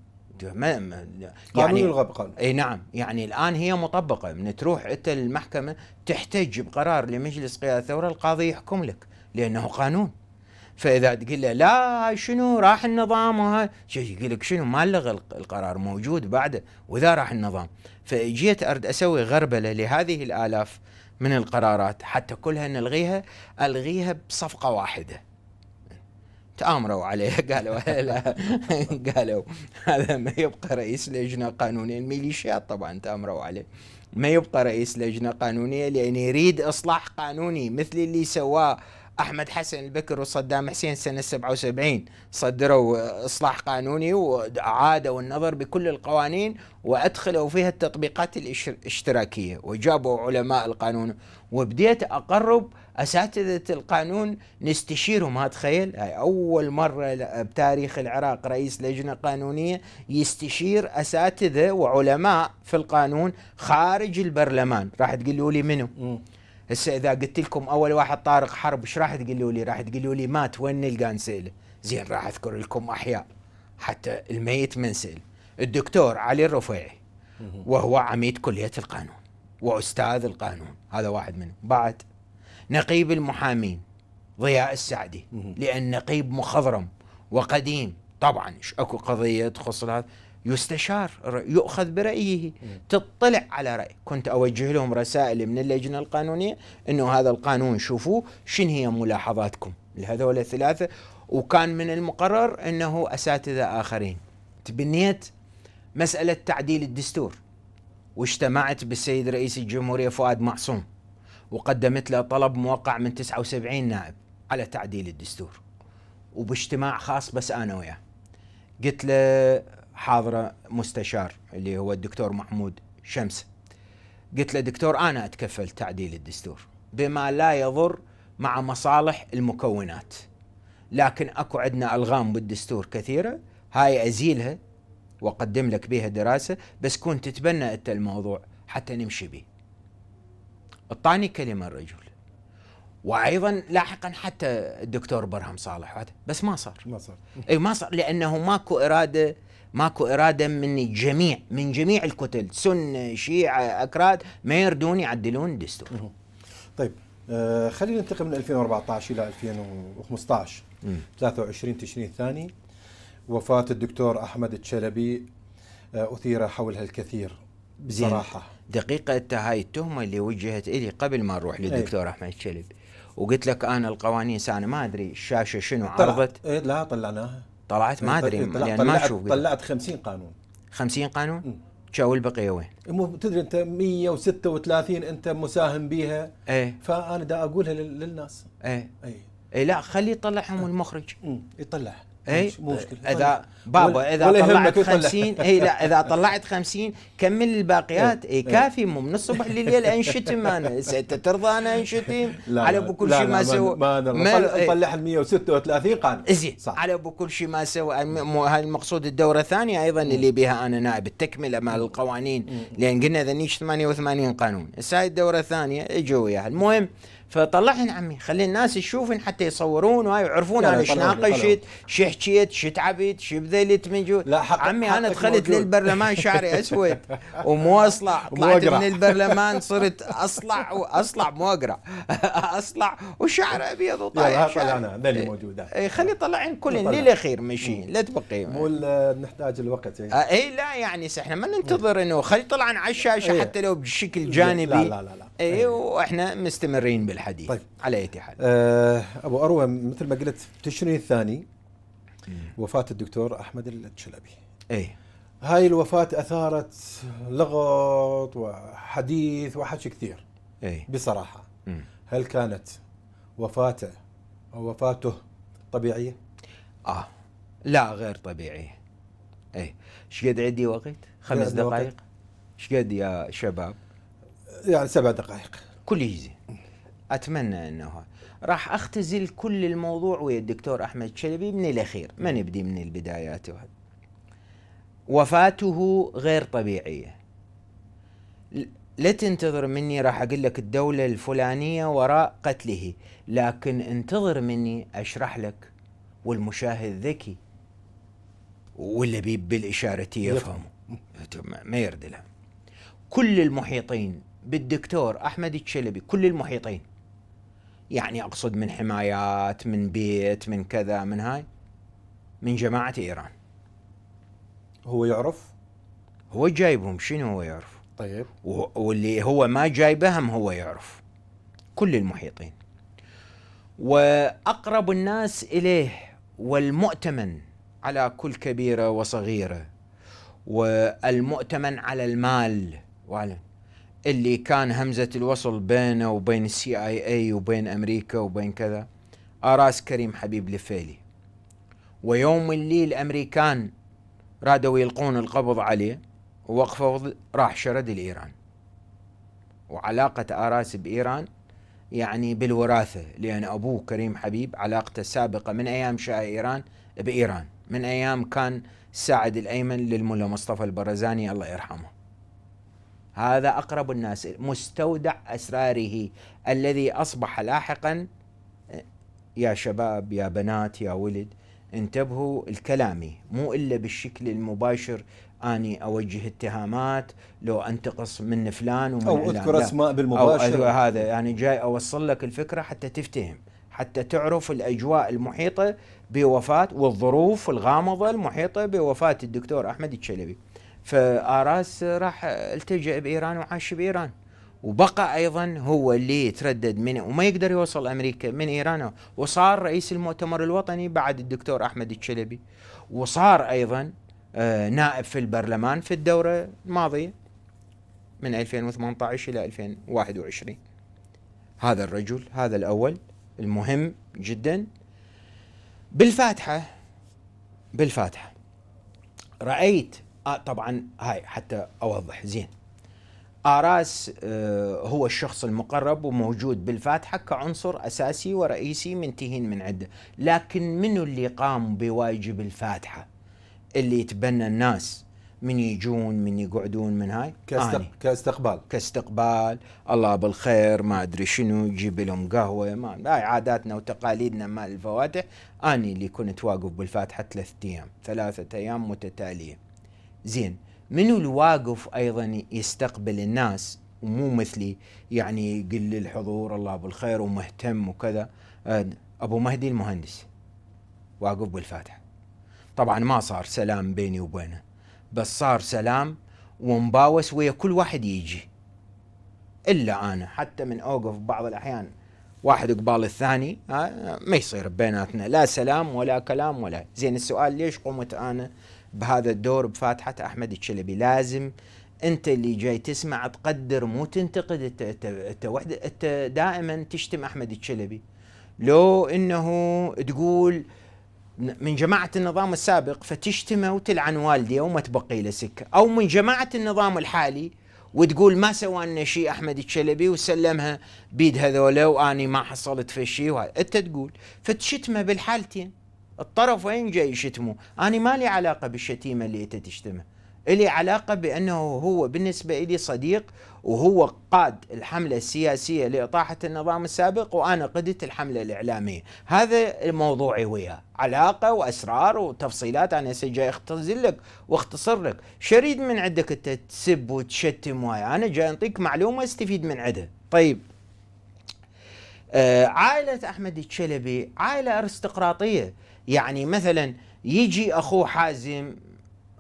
ما ما يعني يلغى بقانون اي نعم يعني الان هي مطبقه من تروح انت المحكمه تحتج بقرار لمجلس قيادة الثوره القاضي يحكم لك لانه قانون فاذا تقول له لا شنو راح النظام وهاي يقول لك شنو ما لغى القرار موجود بعده واذا راح النظام فجيت ارد اسوي غربله لهذه الالاف من القرارات حتى كلها نلغيها الغيها بصفقه واحده تآمروا عليه قالوا لا قالوا هذا ما يبقى رئيس لجنة قانونية الميليشيات طبعا تآمروا عليه ما يبقى رئيس لجنة قانونية لأن يريد إصلاح قانوني مثل اللي سواه أحمد حسن البكر وصدام حسين سنة 77 صدروا إصلاح قانوني وعادوا النظر بكل القوانين وأدخلوا فيها التطبيقات الاشتراكية وجابوا علماء القانون وبديت أقرب اساتذه القانون نستشيرهم ها تخيل هاي اول مره بتاريخ العراق رئيس لجنه قانونيه يستشير اساتذه وعلماء في القانون خارج البرلمان راح تقولوا لي منو هسه اذا قلت لكم اول واحد طارق حرب ايش راح تقولوا لي راح تقولوا لي مات وين نلقى نساله زين راح اذكر لكم احياء حتى الميت منسل الدكتور علي الرفيعي وهو عميد كليه القانون واستاذ القانون هذا واحد منهم بعد نقيب المحامين ضياء السعدي لان نقيب مخضرم وقديم طبعا اكو قضيه تخص هذا يستشار يؤخذ برايه تطلع على راي كنت اوجه لهم رسائل من اللجنه القانونيه انه هذا القانون شوفوا شنو هي ملاحظاتكم لهذول الثلاثه وكان من المقرر انه اساتذه اخرين تبنيت مساله تعديل الدستور واجتمعت بالسيد رئيس الجمهوريه فؤاد معصوم وقدمت له طلب موقع من 79 نائب على تعديل الدستور وباجتماع خاص بس انا وياه قلت له حاضره مستشار اللي هو الدكتور محمود شمس قلت له دكتور انا اتكفل تعديل الدستور بما لا يضر مع مصالح المكونات لكن اكو عندنا الغام بالدستور كثيره هاي ازيلها واقدم لك بها دراسه بس كنت تتبنى انت الموضوع حتى نمشي به اعطاني كلمة الرجل وايضا لاحقا حتى الدكتور برهم صالح بس ما صار ما صار اي ما صار لانه ماكو اراده ماكو اراده من الجميع من جميع الكتل سنه شيعه اكراد ما يردون يعدلون الدستور طيب آه خلينا ننتقل من 2014 الى 2015 م. 23 تشرين الثاني وفاه الدكتور احمد الشلبي آه، اثير حولها الكثير بصراحه دقيقه انت هاي التهمه اللي وجهت الي قبل ما اروح إيه. للدكتور احمد شلب وقلت لك انا القوانين انا ما ادري الشاشه شنو عرضت إيه لا طلعناها طلعت ما إيه، ادري لان طلعت يعني ما اشوف طلعت 50 قانون 50 قانون؟ شو البقيه وين؟ مو تدري انت 136 انت مساهم بيها ايه فانا دا اقولها للناس ايه ايه, إيه لا خليه يطلعهم إيه. المخرج يطلع اي مشكله اذا طيب. بابا اذا طلعت 50 اي لا اذا طلعت 50 كمل الباقيات اي إيه، إيه. كافي مو من الصبح لليل انشتم انا انت ترضى انا انشتم إيه. على ابو كل شيء ما سوى ما ما نطلع ال 136 قانون زين على ابو كل شيء ما سوى هاي المقصود الدوره الثانيه ايضا اللي بها انا نائب التكمله مال القوانين لان قلنا ذنيش 88 قانون هسه هاي الدوره الثانيه اجوا وياها المهم فطلعهن عمي خلي الناس يشوفن حتى يصورون وهاي يعرفون انا ايش ناقشت شو حكيت شو تعبت شو بذلت من جو لا حق عمي حق انا دخلت للبرلمان شعري اسود ومو اصلع طلعت من البرلمان صرت اصلع واصلع مو اقرا اصلع وشعري ابيض وطايح طلعنا انا اللي موجوده اي إيه، خلي طلعهن كلن للاخير مشين لا تبقي مو نحتاج الوقت اي إيه، لا يعني احنا ما ننتظر انه خلي طلعن على الشاشه إيه. حتى لو بشكل جانبي لا لا لا اي أيوة. أيوة. واحنا مستمرين بالحديث طيب. على اي حال أه ابو اروى مثل ما قلت تشرين الثاني وفاه الدكتور احمد الشلبي اي هاي الوفاه اثارت لغط وحديث وحكي كثير اي بصراحه مم. هل كانت وفاته او وفاته طبيعيه؟ اه لا غير طبيعيه اي ايش قد عندي وقت؟ خمس دقائق؟ ايش قد يا شباب؟ يعني سبع دقائق كل يجي اتمنى انه راح اختزل كل الموضوع ويا الدكتور احمد شلبي من الاخير ما نبدي من البدايات وفاته غير طبيعيه لا تنتظر مني راح اقول لك الدوله الفلانيه وراء قتله لكن انتظر مني اشرح لك والمشاهد ذكي واللبيب بالاشاره يفهم ما يرد كل المحيطين بالدكتور احمد الشلبي كل المحيطين يعني اقصد من حمايات من بيت من كذا من هاي من جماعه ايران هو يعرف هو جايبهم شنو هو يعرف طيب واللي هو ما جايبهم هو يعرف كل المحيطين واقرب الناس اليه والمؤتمن على كل كبيره وصغيره والمؤتمن على المال وعلى اللي كان همزة الوصل بينه وبين السي اي اي وبين امريكا وبين كذا اراس كريم حبيب لفيلي ويوم اللي الامريكان رادوا يلقون القبض عليه ووقفوا راح شرد الايران وعلاقة اراس بايران يعني بالوراثة لأن أبوه كريم حبيب علاقته السابقة من أيام شاه إيران بإيران من أيام كان الساعد الأيمن للملا مصطفى البرزاني الله يرحمه هذا اقرب الناس مستودع اسراره الذي اصبح لاحقا يا شباب يا بنات يا ولد انتبهوا الكلامي مو الا بالشكل المباشر اني اوجه اتهامات لو انتقص من فلان ومن او اذكر اسماء بالمباشر أو هذا يعني جاي اوصل لك الفكره حتى تفتهم حتى تعرف الاجواء المحيطه بوفاه والظروف الغامضه المحيطه بوفاه الدكتور احمد الشلبي. فاراس راح التجا بايران وعاش بايران وبقى ايضا هو اللي تردد من وما يقدر يوصل امريكا من ايران وصار رئيس المؤتمر الوطني بعد الدكتور احمد الشلبي وصار ايضا آه، نائب في البرلمان في الدوره الماضيه من 2018 الى 2021 هذا الرجل هذا الاول المهم جدا بالفاتحه بالفاتحه رايت آه طبعا هاي حتى اوضح زين آراس آه هو الشخص المقرب وموجود بالفاتحة كعنصر أساسي ورئيسي منتهين من عدة لكن منو اللي قام بواجب الفاتحة اللي يتبنى الناس من يجون من يقعدون من هاي كاستق... آني. كاستقبال كاستقبال الله بالخير ما أدري شنو يجيب لهم قهوة ما هاي عاداتنا وتقاليدنا مال الفواتح أني اللي كنت واقف بالفاتحة ثلاثة أيام ثلاثة أيام متتالية زين منو الواقف ايضا يستقبل الناس ومو مثلي يعني يقل للحضور الله بالخير ومهتم وكذا آه، ابو مهدي المهندس واقف بالفاتحه طبعا ما صار سلام بيني وبينه بس صار سلام ومباوس ويا كل واحد يجي الا انا حتى من اوقف بعض الاحيان واحد قبال الثاني آه، ما يصير بيناتنا لا سلام ولا كلام ولا زين السؤال ليش قمت انا بهذا الدور بفاتحة أحمد الشلبي لازم أنت اللي جاي تسمع تقدر مو تنتقد أنت, أنت, أنت, وحدة أنت دائما تشتم أحمد الشلبي لو أنه تقول من جماعة النظام السابق فتشتمه وتلعن والديه وما تبقي له سكة أو من جماعة النظام الحالي وتقول ما سوى لنا شيء احمد الشلبي وسلمها بيد هذولا واني ما حصلت في شيء انت تقول فتشتمه بالحالتين الطرف وين جاي يشتمه أنا ما لي علاقة بالشتيمة اللي أنت تشتمه لي علاقة بأنه هو بالنسبة لي صديق وهو قاد الحملة السياسية لإطاحة النظام السابق وأنا قدت الحملة الإعلامية هذا موضوعي وياه علاقة وأسرار وتفصيلات أنا جاي أختزل لك وأختصر لك شريد من عندك أنت تسب وتشتم وياه أنا جاي أعطيك معلومة استفيد من عندها طيب آه عائلة أحمد الشلبي عائلة أرستقراطية يعني مثلا يجي اخوه حازم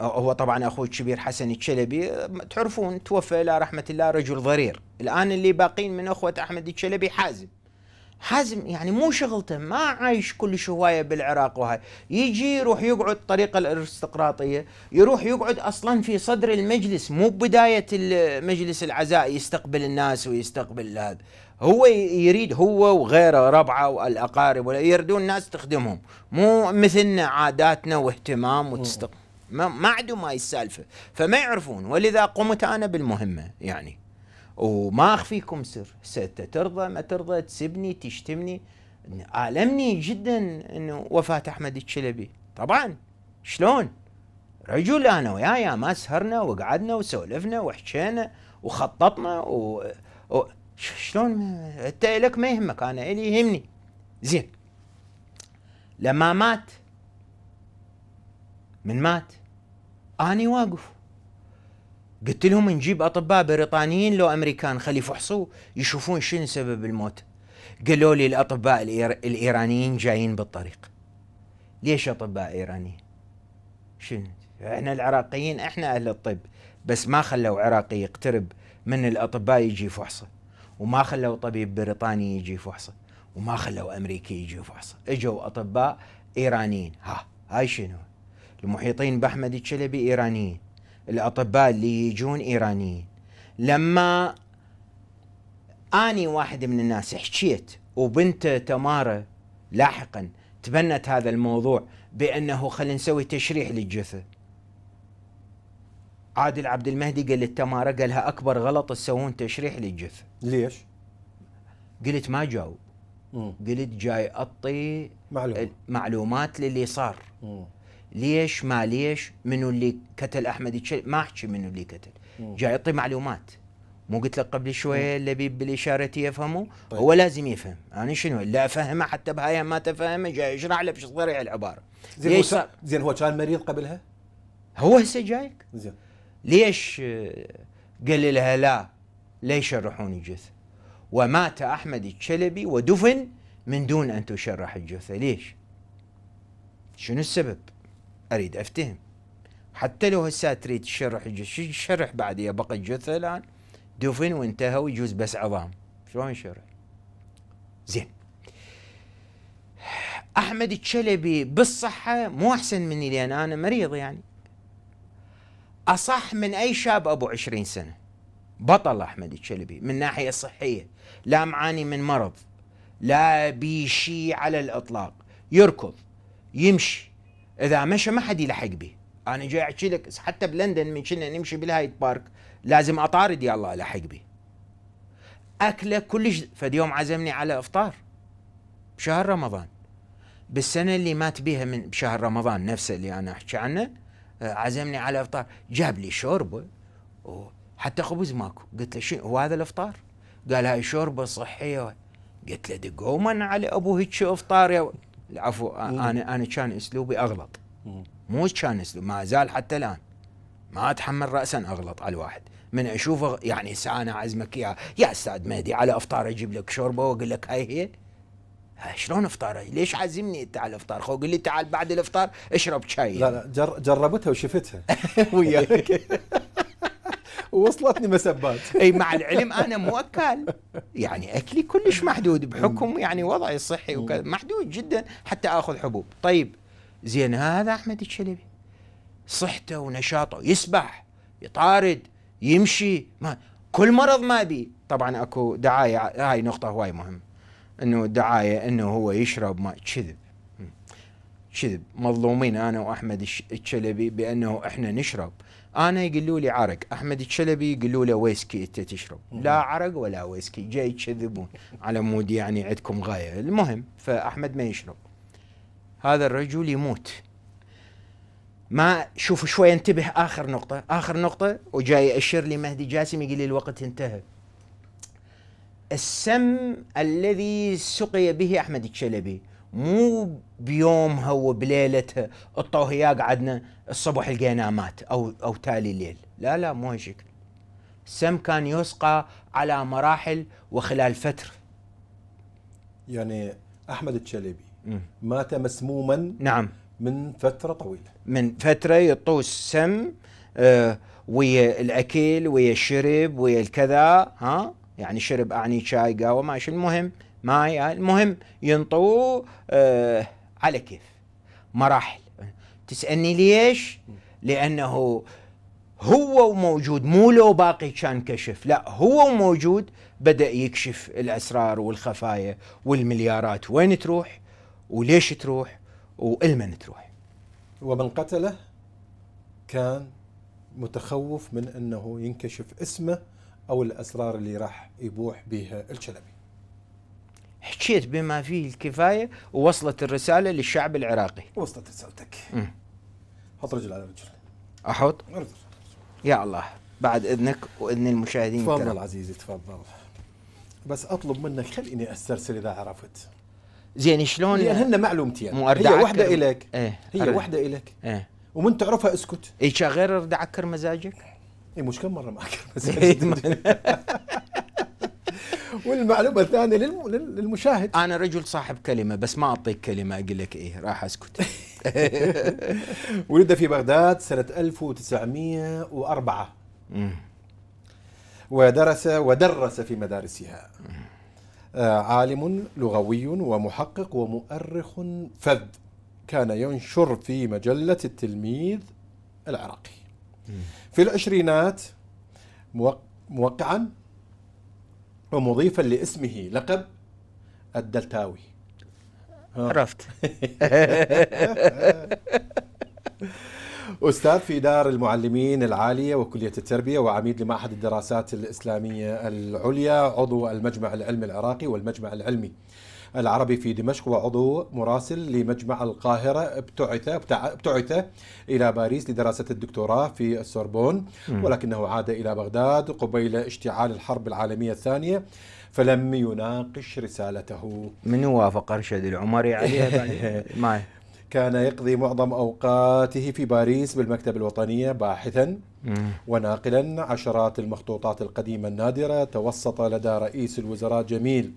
هو طبعا اخوه الكبير حسن الشلبي تعرفون توفى الى رحمه الله رجل ضرير الان اللي باقين من اخوه احمد الشلبي حازم حازم يعني مو شغلته ما عايش كل هوايه بالعراق وهاي يجي يروح يقعد طريقه الارستقراطيه يروح يقعد اصلا في صدر المجلس مو بدايه مجلس العزاء يستقبل الناس ويستقبل هذا هو يريد هو وغيره ربعه والاقارب يريدون يردون الناس تخدمهم مو مثلنا عاداتنا واهتمام وتستق ما, عندهم هاي السالفه فما يعرفون ولذا قمت انا بالمهمه يعني وما اخفيكم سر ستة ترضى ما ترضى تسبني تشتمني المني جدا انه وفاه احمد الشلبي طبعا شلون رجل انا وياه ما سهرنا وقعدنا وسولفنا وحكينا وخططنا و... و... شلون انت لك ما يهمك انا الي يهمني زين لما مات من مات اني واقف قلت لهم نجيب اطباء بريطانيين لو امريكان خلي يفحصوه يشوفون شنو سبب الموت قالوا لي الاطباء الايرانيين جايين بالطريق ليش اطباء ايرانيين شنو احنا العراقيين احنا اهل الطب بس ما خلوا عراقي يقترب من الاطباء يجي فحصه وما خلوا طبيب بريطاني يجي فحصه وما خلوا امريكي يجي فحصه اجوا اطباء ايرانيين ها هاي شنو المحيطين باحمد الشلبي ايرانيين الاطباء اللي يجون ايرانيين لما اني واحد من الناس حكيت وبنت تمارا لاحقا تبنت هذا الموضوع بانه خلينا نسوي تشريح للجثه عادل عبد المهدي قال للتمارا قال لها اكبر غلط تسوون تشريح للجثه ليش؟ قلت ما جاوب قلت جاي اعطي معلومات معلومات للي صار ليش ما ليش منو اللي قتل احمد ما احكي منو اللي قتل جاي اعطي معلومات مو قلت لك قبل شويه اللبيب بالاشاره يفهمه طيب. هو لازم يفهم انا يعني شنو لا افهمه حتى بهاي ما تفهمه جاي اشرح له بشو طريقه العباره زين هو زين هو كان مريض قبلها هو هسه جايك زين ليش آه، قال لها لا لا يشرحون الجثة ومات أحمد الشلبي ودفن من دون أن تشرح الجثة ليش؟ شنو السبب؟ أريد أفتهم حتى لو هسه تريد تشرح الجثة شو تشرح بعد يا بقى الجثة الآن؟ دفن وانتهى ويجوز بس عظام شلون يشرح؟ زين أحمد الشلبي بالصحة مو أحسن مني لأن أنا مريض يعني أصح من أي شاب أبو عشرين سنة بطل احمد الشلبي من ناحيه صحيه لا معاني من مرض لا بيشي على الاطلاق يركض يمشي اذا مشى ما حد يلحق به انا جاي احكي لك حتى بلندن من كنا نمشي بالهايد بارك لازم اطارد يا الله الحق به اكله كلش فد يوم عزمني على افطار بشهر رمضان بالسنه اللي مات بيها من بشهر رمضان نفسه اللي انا احكي عنه عزمني على افطار جاب لي شوربه حتى خبز ماكو قلت له شنو هو هذا الافطار قال هاي شوربه صحيه قلت له دقوما على ابو هيك افطار يا العفو انا انا كان اسلوبي اغلط مو كان اسلوبي ما زال حتى الان ما اتحمل راسا اغلط على الواحد من اشوفه يعني ساعة انا اعزمك يا يا استاذ مهدي على افطار اجيب لك شوربه واقول لك هاي هي شلون افطار ليش عازمني انت على الافطار خو قل لي تعال بعد الافطار اشرب شاي لا لا جر جربتها وشفتها وياك ووصلتني مسبات اي مع العلم انا موكل يعني اكلي كلش محدود بحكم يعني وضعي الصحي وكذا محدود جدا حتى اخذ حبوب طيب زين هذا احمد الشلبي صحته ونشاطه يسبح يطارد يمشي ما كل مرض ما بي طبعا اكو دعايه هاي نقطه هواي مهمه انه الدعايه انه هو يشرب ماء كذب كذب مظلومين انا واحمد الشلبي بانه احنا نشرب انا يقولوا لي عرق احمد الشلبي يقولوا له ويسكي انت تشرب لا نعم. عرق ولا ويسكي جاي تشذبون على مود يعني عندكم غايه المهم فاحمد ما يشرب هذا الرجل يموت ما شوف شوي انتبه اخر نقطه اخر نقطه وجاي اشير لي مهدي جاسم يقول لي الوقت انتهى السم الذي سقي به احمد الشلبي مو بيومها وبليلتها الطوهيا قعدنا الصبح لقيناه مات او او تالي ليل لا لا مو هالشكل السم كان يسقى على مراحل وخلال فتره يعني احمد الشلبي مات مسموما نعم من فتره طويله من فتره يطوس سم آه، ويا الاكل ويا الشرب ويا الكذا ها يعني شرب اعني شاي قهوه ماشي المهم ما المهم ينطوه آه على كيف مراحل تسألني ليش لأنه هو وموجود مو لو باقي كان كشف لا هو وموجود بدأ يكشف الأسرار والخفايا والمليارات وين تروح وليش تروح وإلمن تروح ومن قتله كان متخوف من أنه ينكشف اسمه أو الأسرار اللي راح يبوح بها الشلبي حكيت بما فيه الكفايه ووصلت الرساله للشعب العراقي. وصلت رسالتك. حط رجل على رجل. احط؟ يا الله بعد اذنك واذن المشاهدين تفضل عزيزي تفضل. بس اطلب منك خليني استرسل اذا عرفت. زين شلون؟ لان هن معلومتين يعني. هي وحده الك ايه هي وحده الك ايه ومن تعرفها اسكت. اي غير ارد اعكر مزاجك؟ اي مش كم مره ما اعكر مزاجك إيه، والمعلومه الثانيه للم... للمشاهد انا رجل صاحب كلمه بس ما اعطيك كلمه اقول لك ايه راح اسكت ولد في بغداد سنه 1904 ودرس ودرس في مدارسها آه، عالم لغوي ومحقق ومؤرخ فذ كان ينشر في مجلة التلميذ العراقي في العشرينات موقعا ومضيفا لاسمه لقب الدلتاوي عرفت استاذ في دار المعلمين العاليه وكليه التربيه وعميد لمعهد الدراسات الاسلاميه العليا عضو المجمع العلمي العراقي والمجمع العلمي العربي في دمشق وعضو مراسل لمجمع القاهرة ابتعث ابتعث إلى باريس لدراسة الدكتوراه في السوربون ولكنه عاد إلى بغداد قبيل اشتعال الحرب العالمية الثانية فلم يناقش رسالته من وافق أرشد العمري عليها ما كان يقضي معظم اوقاته في باريس بالمكتب الوطنيه باحثا وناقلا عشرات المخطوطات القديمه النادره توسط لدى رئيس الوزراء جميل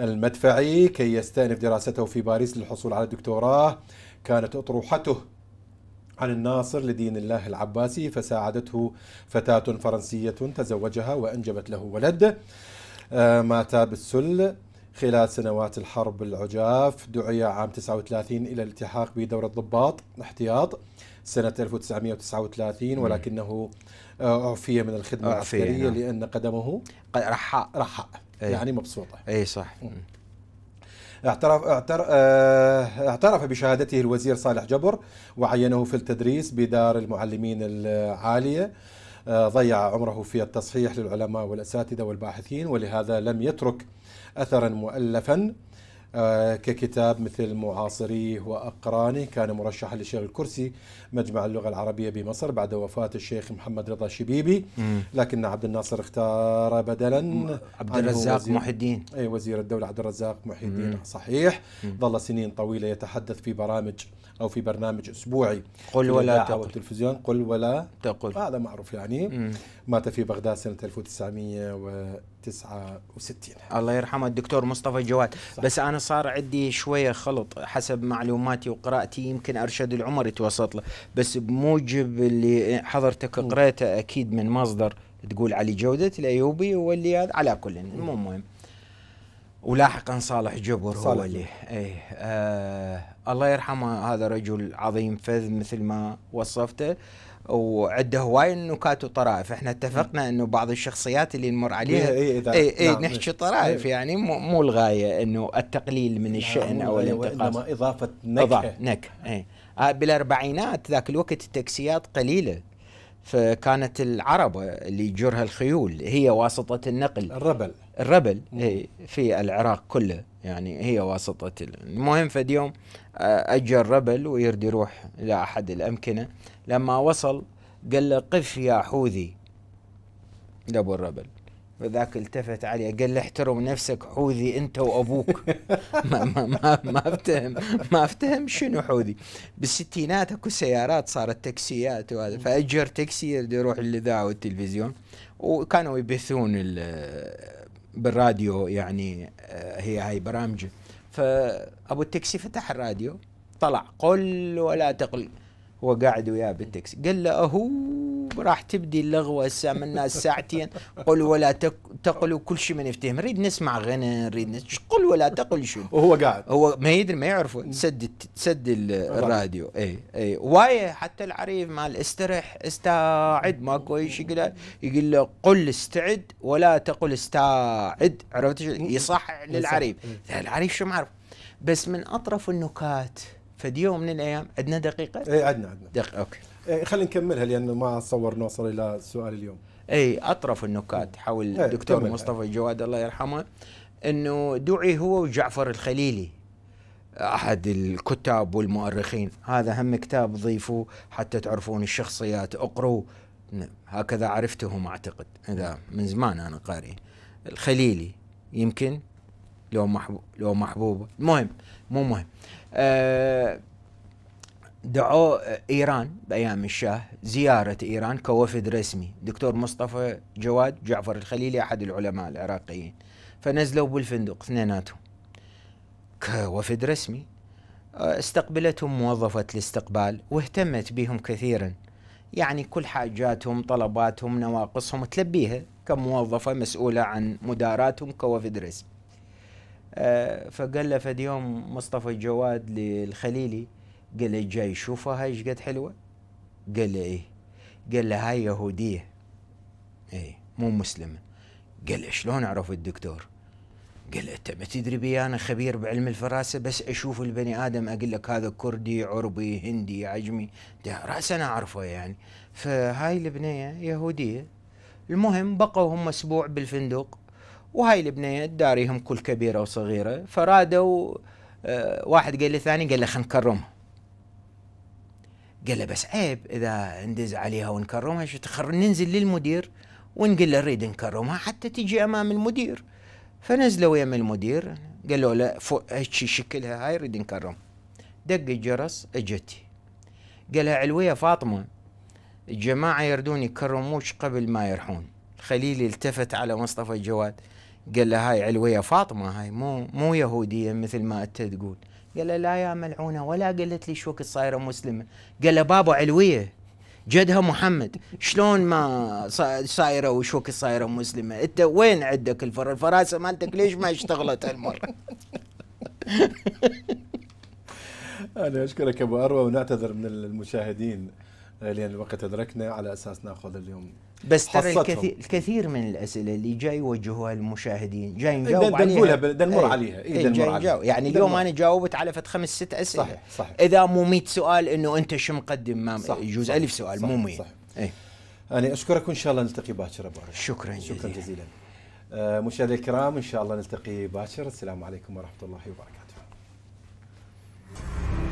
المدفعي كي يستأنف دراسته في باريس للحصول على الدكتوراه كانت أطروحته عن الناصر لدين الله العباسي فساعدته فتاة فرنسية تزوجها وأنجبت له ولد آه، مات بالسل خلال سنوات الحرب العجاف دعي عام 39 إلى الالتحاق بدورة الضباط احتياط سنة 1939 ولكنه آه، أعفي من الخدمة العسكرية نعم. لأن قدمه رحاء رحاء أي. يعني مبسوطه اي صح اعترف اعترف آه، اعترف بشهادته الوزير صالح جبر وعينه في التدريس بدار المعلمين العاليه آه، ضيع عمره في التصحيح للعلماء والاساتذه والباحثين ولهذا لم يترك اثرا مؤلفا آه، ككتاب مثل معاصريه وأقرانه كان مرشحا لشيخ الكرسي مجمع اللغة العربية بمصر بعد وفاة الشيخ محمد رضا شبيبي لكن عبد الناصر اختار بدلا عبد الرزاق محي الدين أي وزير الدولة عبد الرزاق محي الدين صحيح ظل سنين طويلة يتحدث في برامج أو في برنامج أسبوعي قل ولا تقل التلفزيون قل ولا تقل هذا معروف يعني مات في بغداد سنة 1969 الله يرحمه الدكتور مصطفى جواد صح. بس أنا صار عندي شوية خلط حسب معلوماتي وقراءتي يمكن أرشد العمر يتوسط له بس بموجب اللي حضرتك قريته أكيد من مصدر تقول علي جودة الأيوبي واللي على كل مو مهم ولاحقا صالح جبر صالح هو اللي ايه آه الله يرحمه هذا رجل عظيم فذ مثل ما وصفته وعنده هواي نكات وطرائف احنا اتفقنا انه بعض الشخصيات اللي نمر إيه، عليها اي اي, اي نعم نحكي إيه. طرائف إيه. يعني مو, مو الغايه انه التقليل من نعم، الشان او الانتقاص اضافه نكهه نكهه اي آه، بالاربعينات ذاك الوقت التاكسيات قليله فكانت العربه اللي يجرها الخيول هي واسطه النقل الربل الربل إيه في العراق كله يعني هي واسطه المهم فديوم آه، اجر ربل ويرد يروح الى احد الامكنه لما وصل قال له قف يا حوذي لابو الربل فذاك التفت علي قال له احترم نفسك حوذي انت وابوك ما ما ما, ما افتهم ما افتهم شنو حوذي بالستينات اكو سيارات صارت تاكسيات وهذا فاجر تاكسي يروح الاذاعه والتلفزيون وكانوا يبثون بالراديو يعني آه، هي هاي برامجه فابو التاكسي فتح الراديو طلع قل ولا تقل هو قاعد وياه بالتاكسي قال له اهو راح تبدي اللغوة هسه منا ساعتين قل ولا تقل كل شيء من يفتهم نريد نسمع غنى نريد نسمع قل ولا تقل شو وهو قاعد هو ما يدري ما يعرفه سد سد الراديو اي اي إيه. واي حتى العريف مال استرح استعد ماكو شيء يقول يقول له قل استعد ولا تقل استعد عرفت يصح للعريف العريف شو ما عرف بس من اطرف النكات فدي يوم من الايام عندنا دقيقه؟ اي عندنا عندنا دقيقه اوكي إيه خلينا نكملها لانه ما اتصور نوصل الى سؤال اليوم اي اطرف النكات حول إيه، الدكتور مصطفى جواد الله يرحمه انه دعي هو وجعفر الخليلي احد الكتاب والمؤرخين هذا هم كتاب ضيفوه حتى تعرفون الشخصيات اقروا نعم، هكذا عرفتهم اعتقد اذا من زمان انا قاري الخليلي يمكن لو محبوب لو محبوب المهم مو مهم آه، دعوا ايران بايام الشاه زياره ايران كوفد رسمي دكتور مصطفى جواد جعفر الخليلي احد العلماء العراقيين فنزلوا بالفندق اثنيناتهم كوفد رسمي آه، استقبلتهم موظفة الاستقبال واهتمت بهم كثيرا يعني كل حاجاتهم طلباتهم نواقصهم تلبيها كموظفة مسؤولة عن مداراتهم كوفد رسمي آه، فقال له فد يوم مصطفى الجواد للخليلي قال له جاي شوفها ايش قد حلوه قال له ايه قال له هاي يهوديه ايه مو مسلمه قال له شلون اعرف الدكتور قال له انت ما تدري بي انا خبير بعلم الفراسه بس اشوف البني ادم اقول لك هذا كردي عربي هندي عجمي ده راسا اعرفه يعني فهاي البنيه يهوديه المهم بقوا هم اسبوع بالفندق وهاي البنيه داريهم كل كبيره وصغيره فرادوا آه، واحد قال للثاني قال له خلينا نكرمها قال له بس عيب اذا ندز عليها ونكرمها شو تخر ننزل للمدير ونقول له نريد نكرمها حتى تجي امام المدير فنزلوا يم المدير قالوا له هيك شكلها هاي نريد نكرمها دق الجرس اجتي قالها علويه فاطمه الجماعه يردون يكرموش قبل ما يرحون خليل التفت على مصطفى الجواد قال له هاي علويه فاطمه هاي مو مو يهوديه مثل ما انت تقول قال له لا يا ملعونه ولا قالت لي شو صايره مسلمه قال له بابا علويه جدها محمد شلون ما صايره وش صايره مسلمه انت وين عندك الفر الفراسه مالتك ليش ما اشتغلت هالمره انا اشكرك ابو اروى ونعتذر من المشاهدين لان الوقت ادركنا على اساس ناخذ اليوم بس ترى الكثير, الكثير من الاسئله اللي جاي يوجهوها المشاهدين جاي نجاوب إيه، عليها بدنا إيه. نمر عليها اي إيه, إيه، نمر عليها يعني اليوم انا جاوبت على فت خمس ست اسئله صحيح صحيح اذا مو 100 سؤال انه انت شو مقدم ما صح يجوز صح ألف سؤال مو 100 صحيح صحيح انا اشكرك وان شاء الله نلتقي باكر ابو عرفة. شكرا جزيلا شكرا جزيلا آه، مشاهدي مشاهدينا الكرام ان شاء الله نلتقي باكر السلام عليكم ورحمه الله وبركاته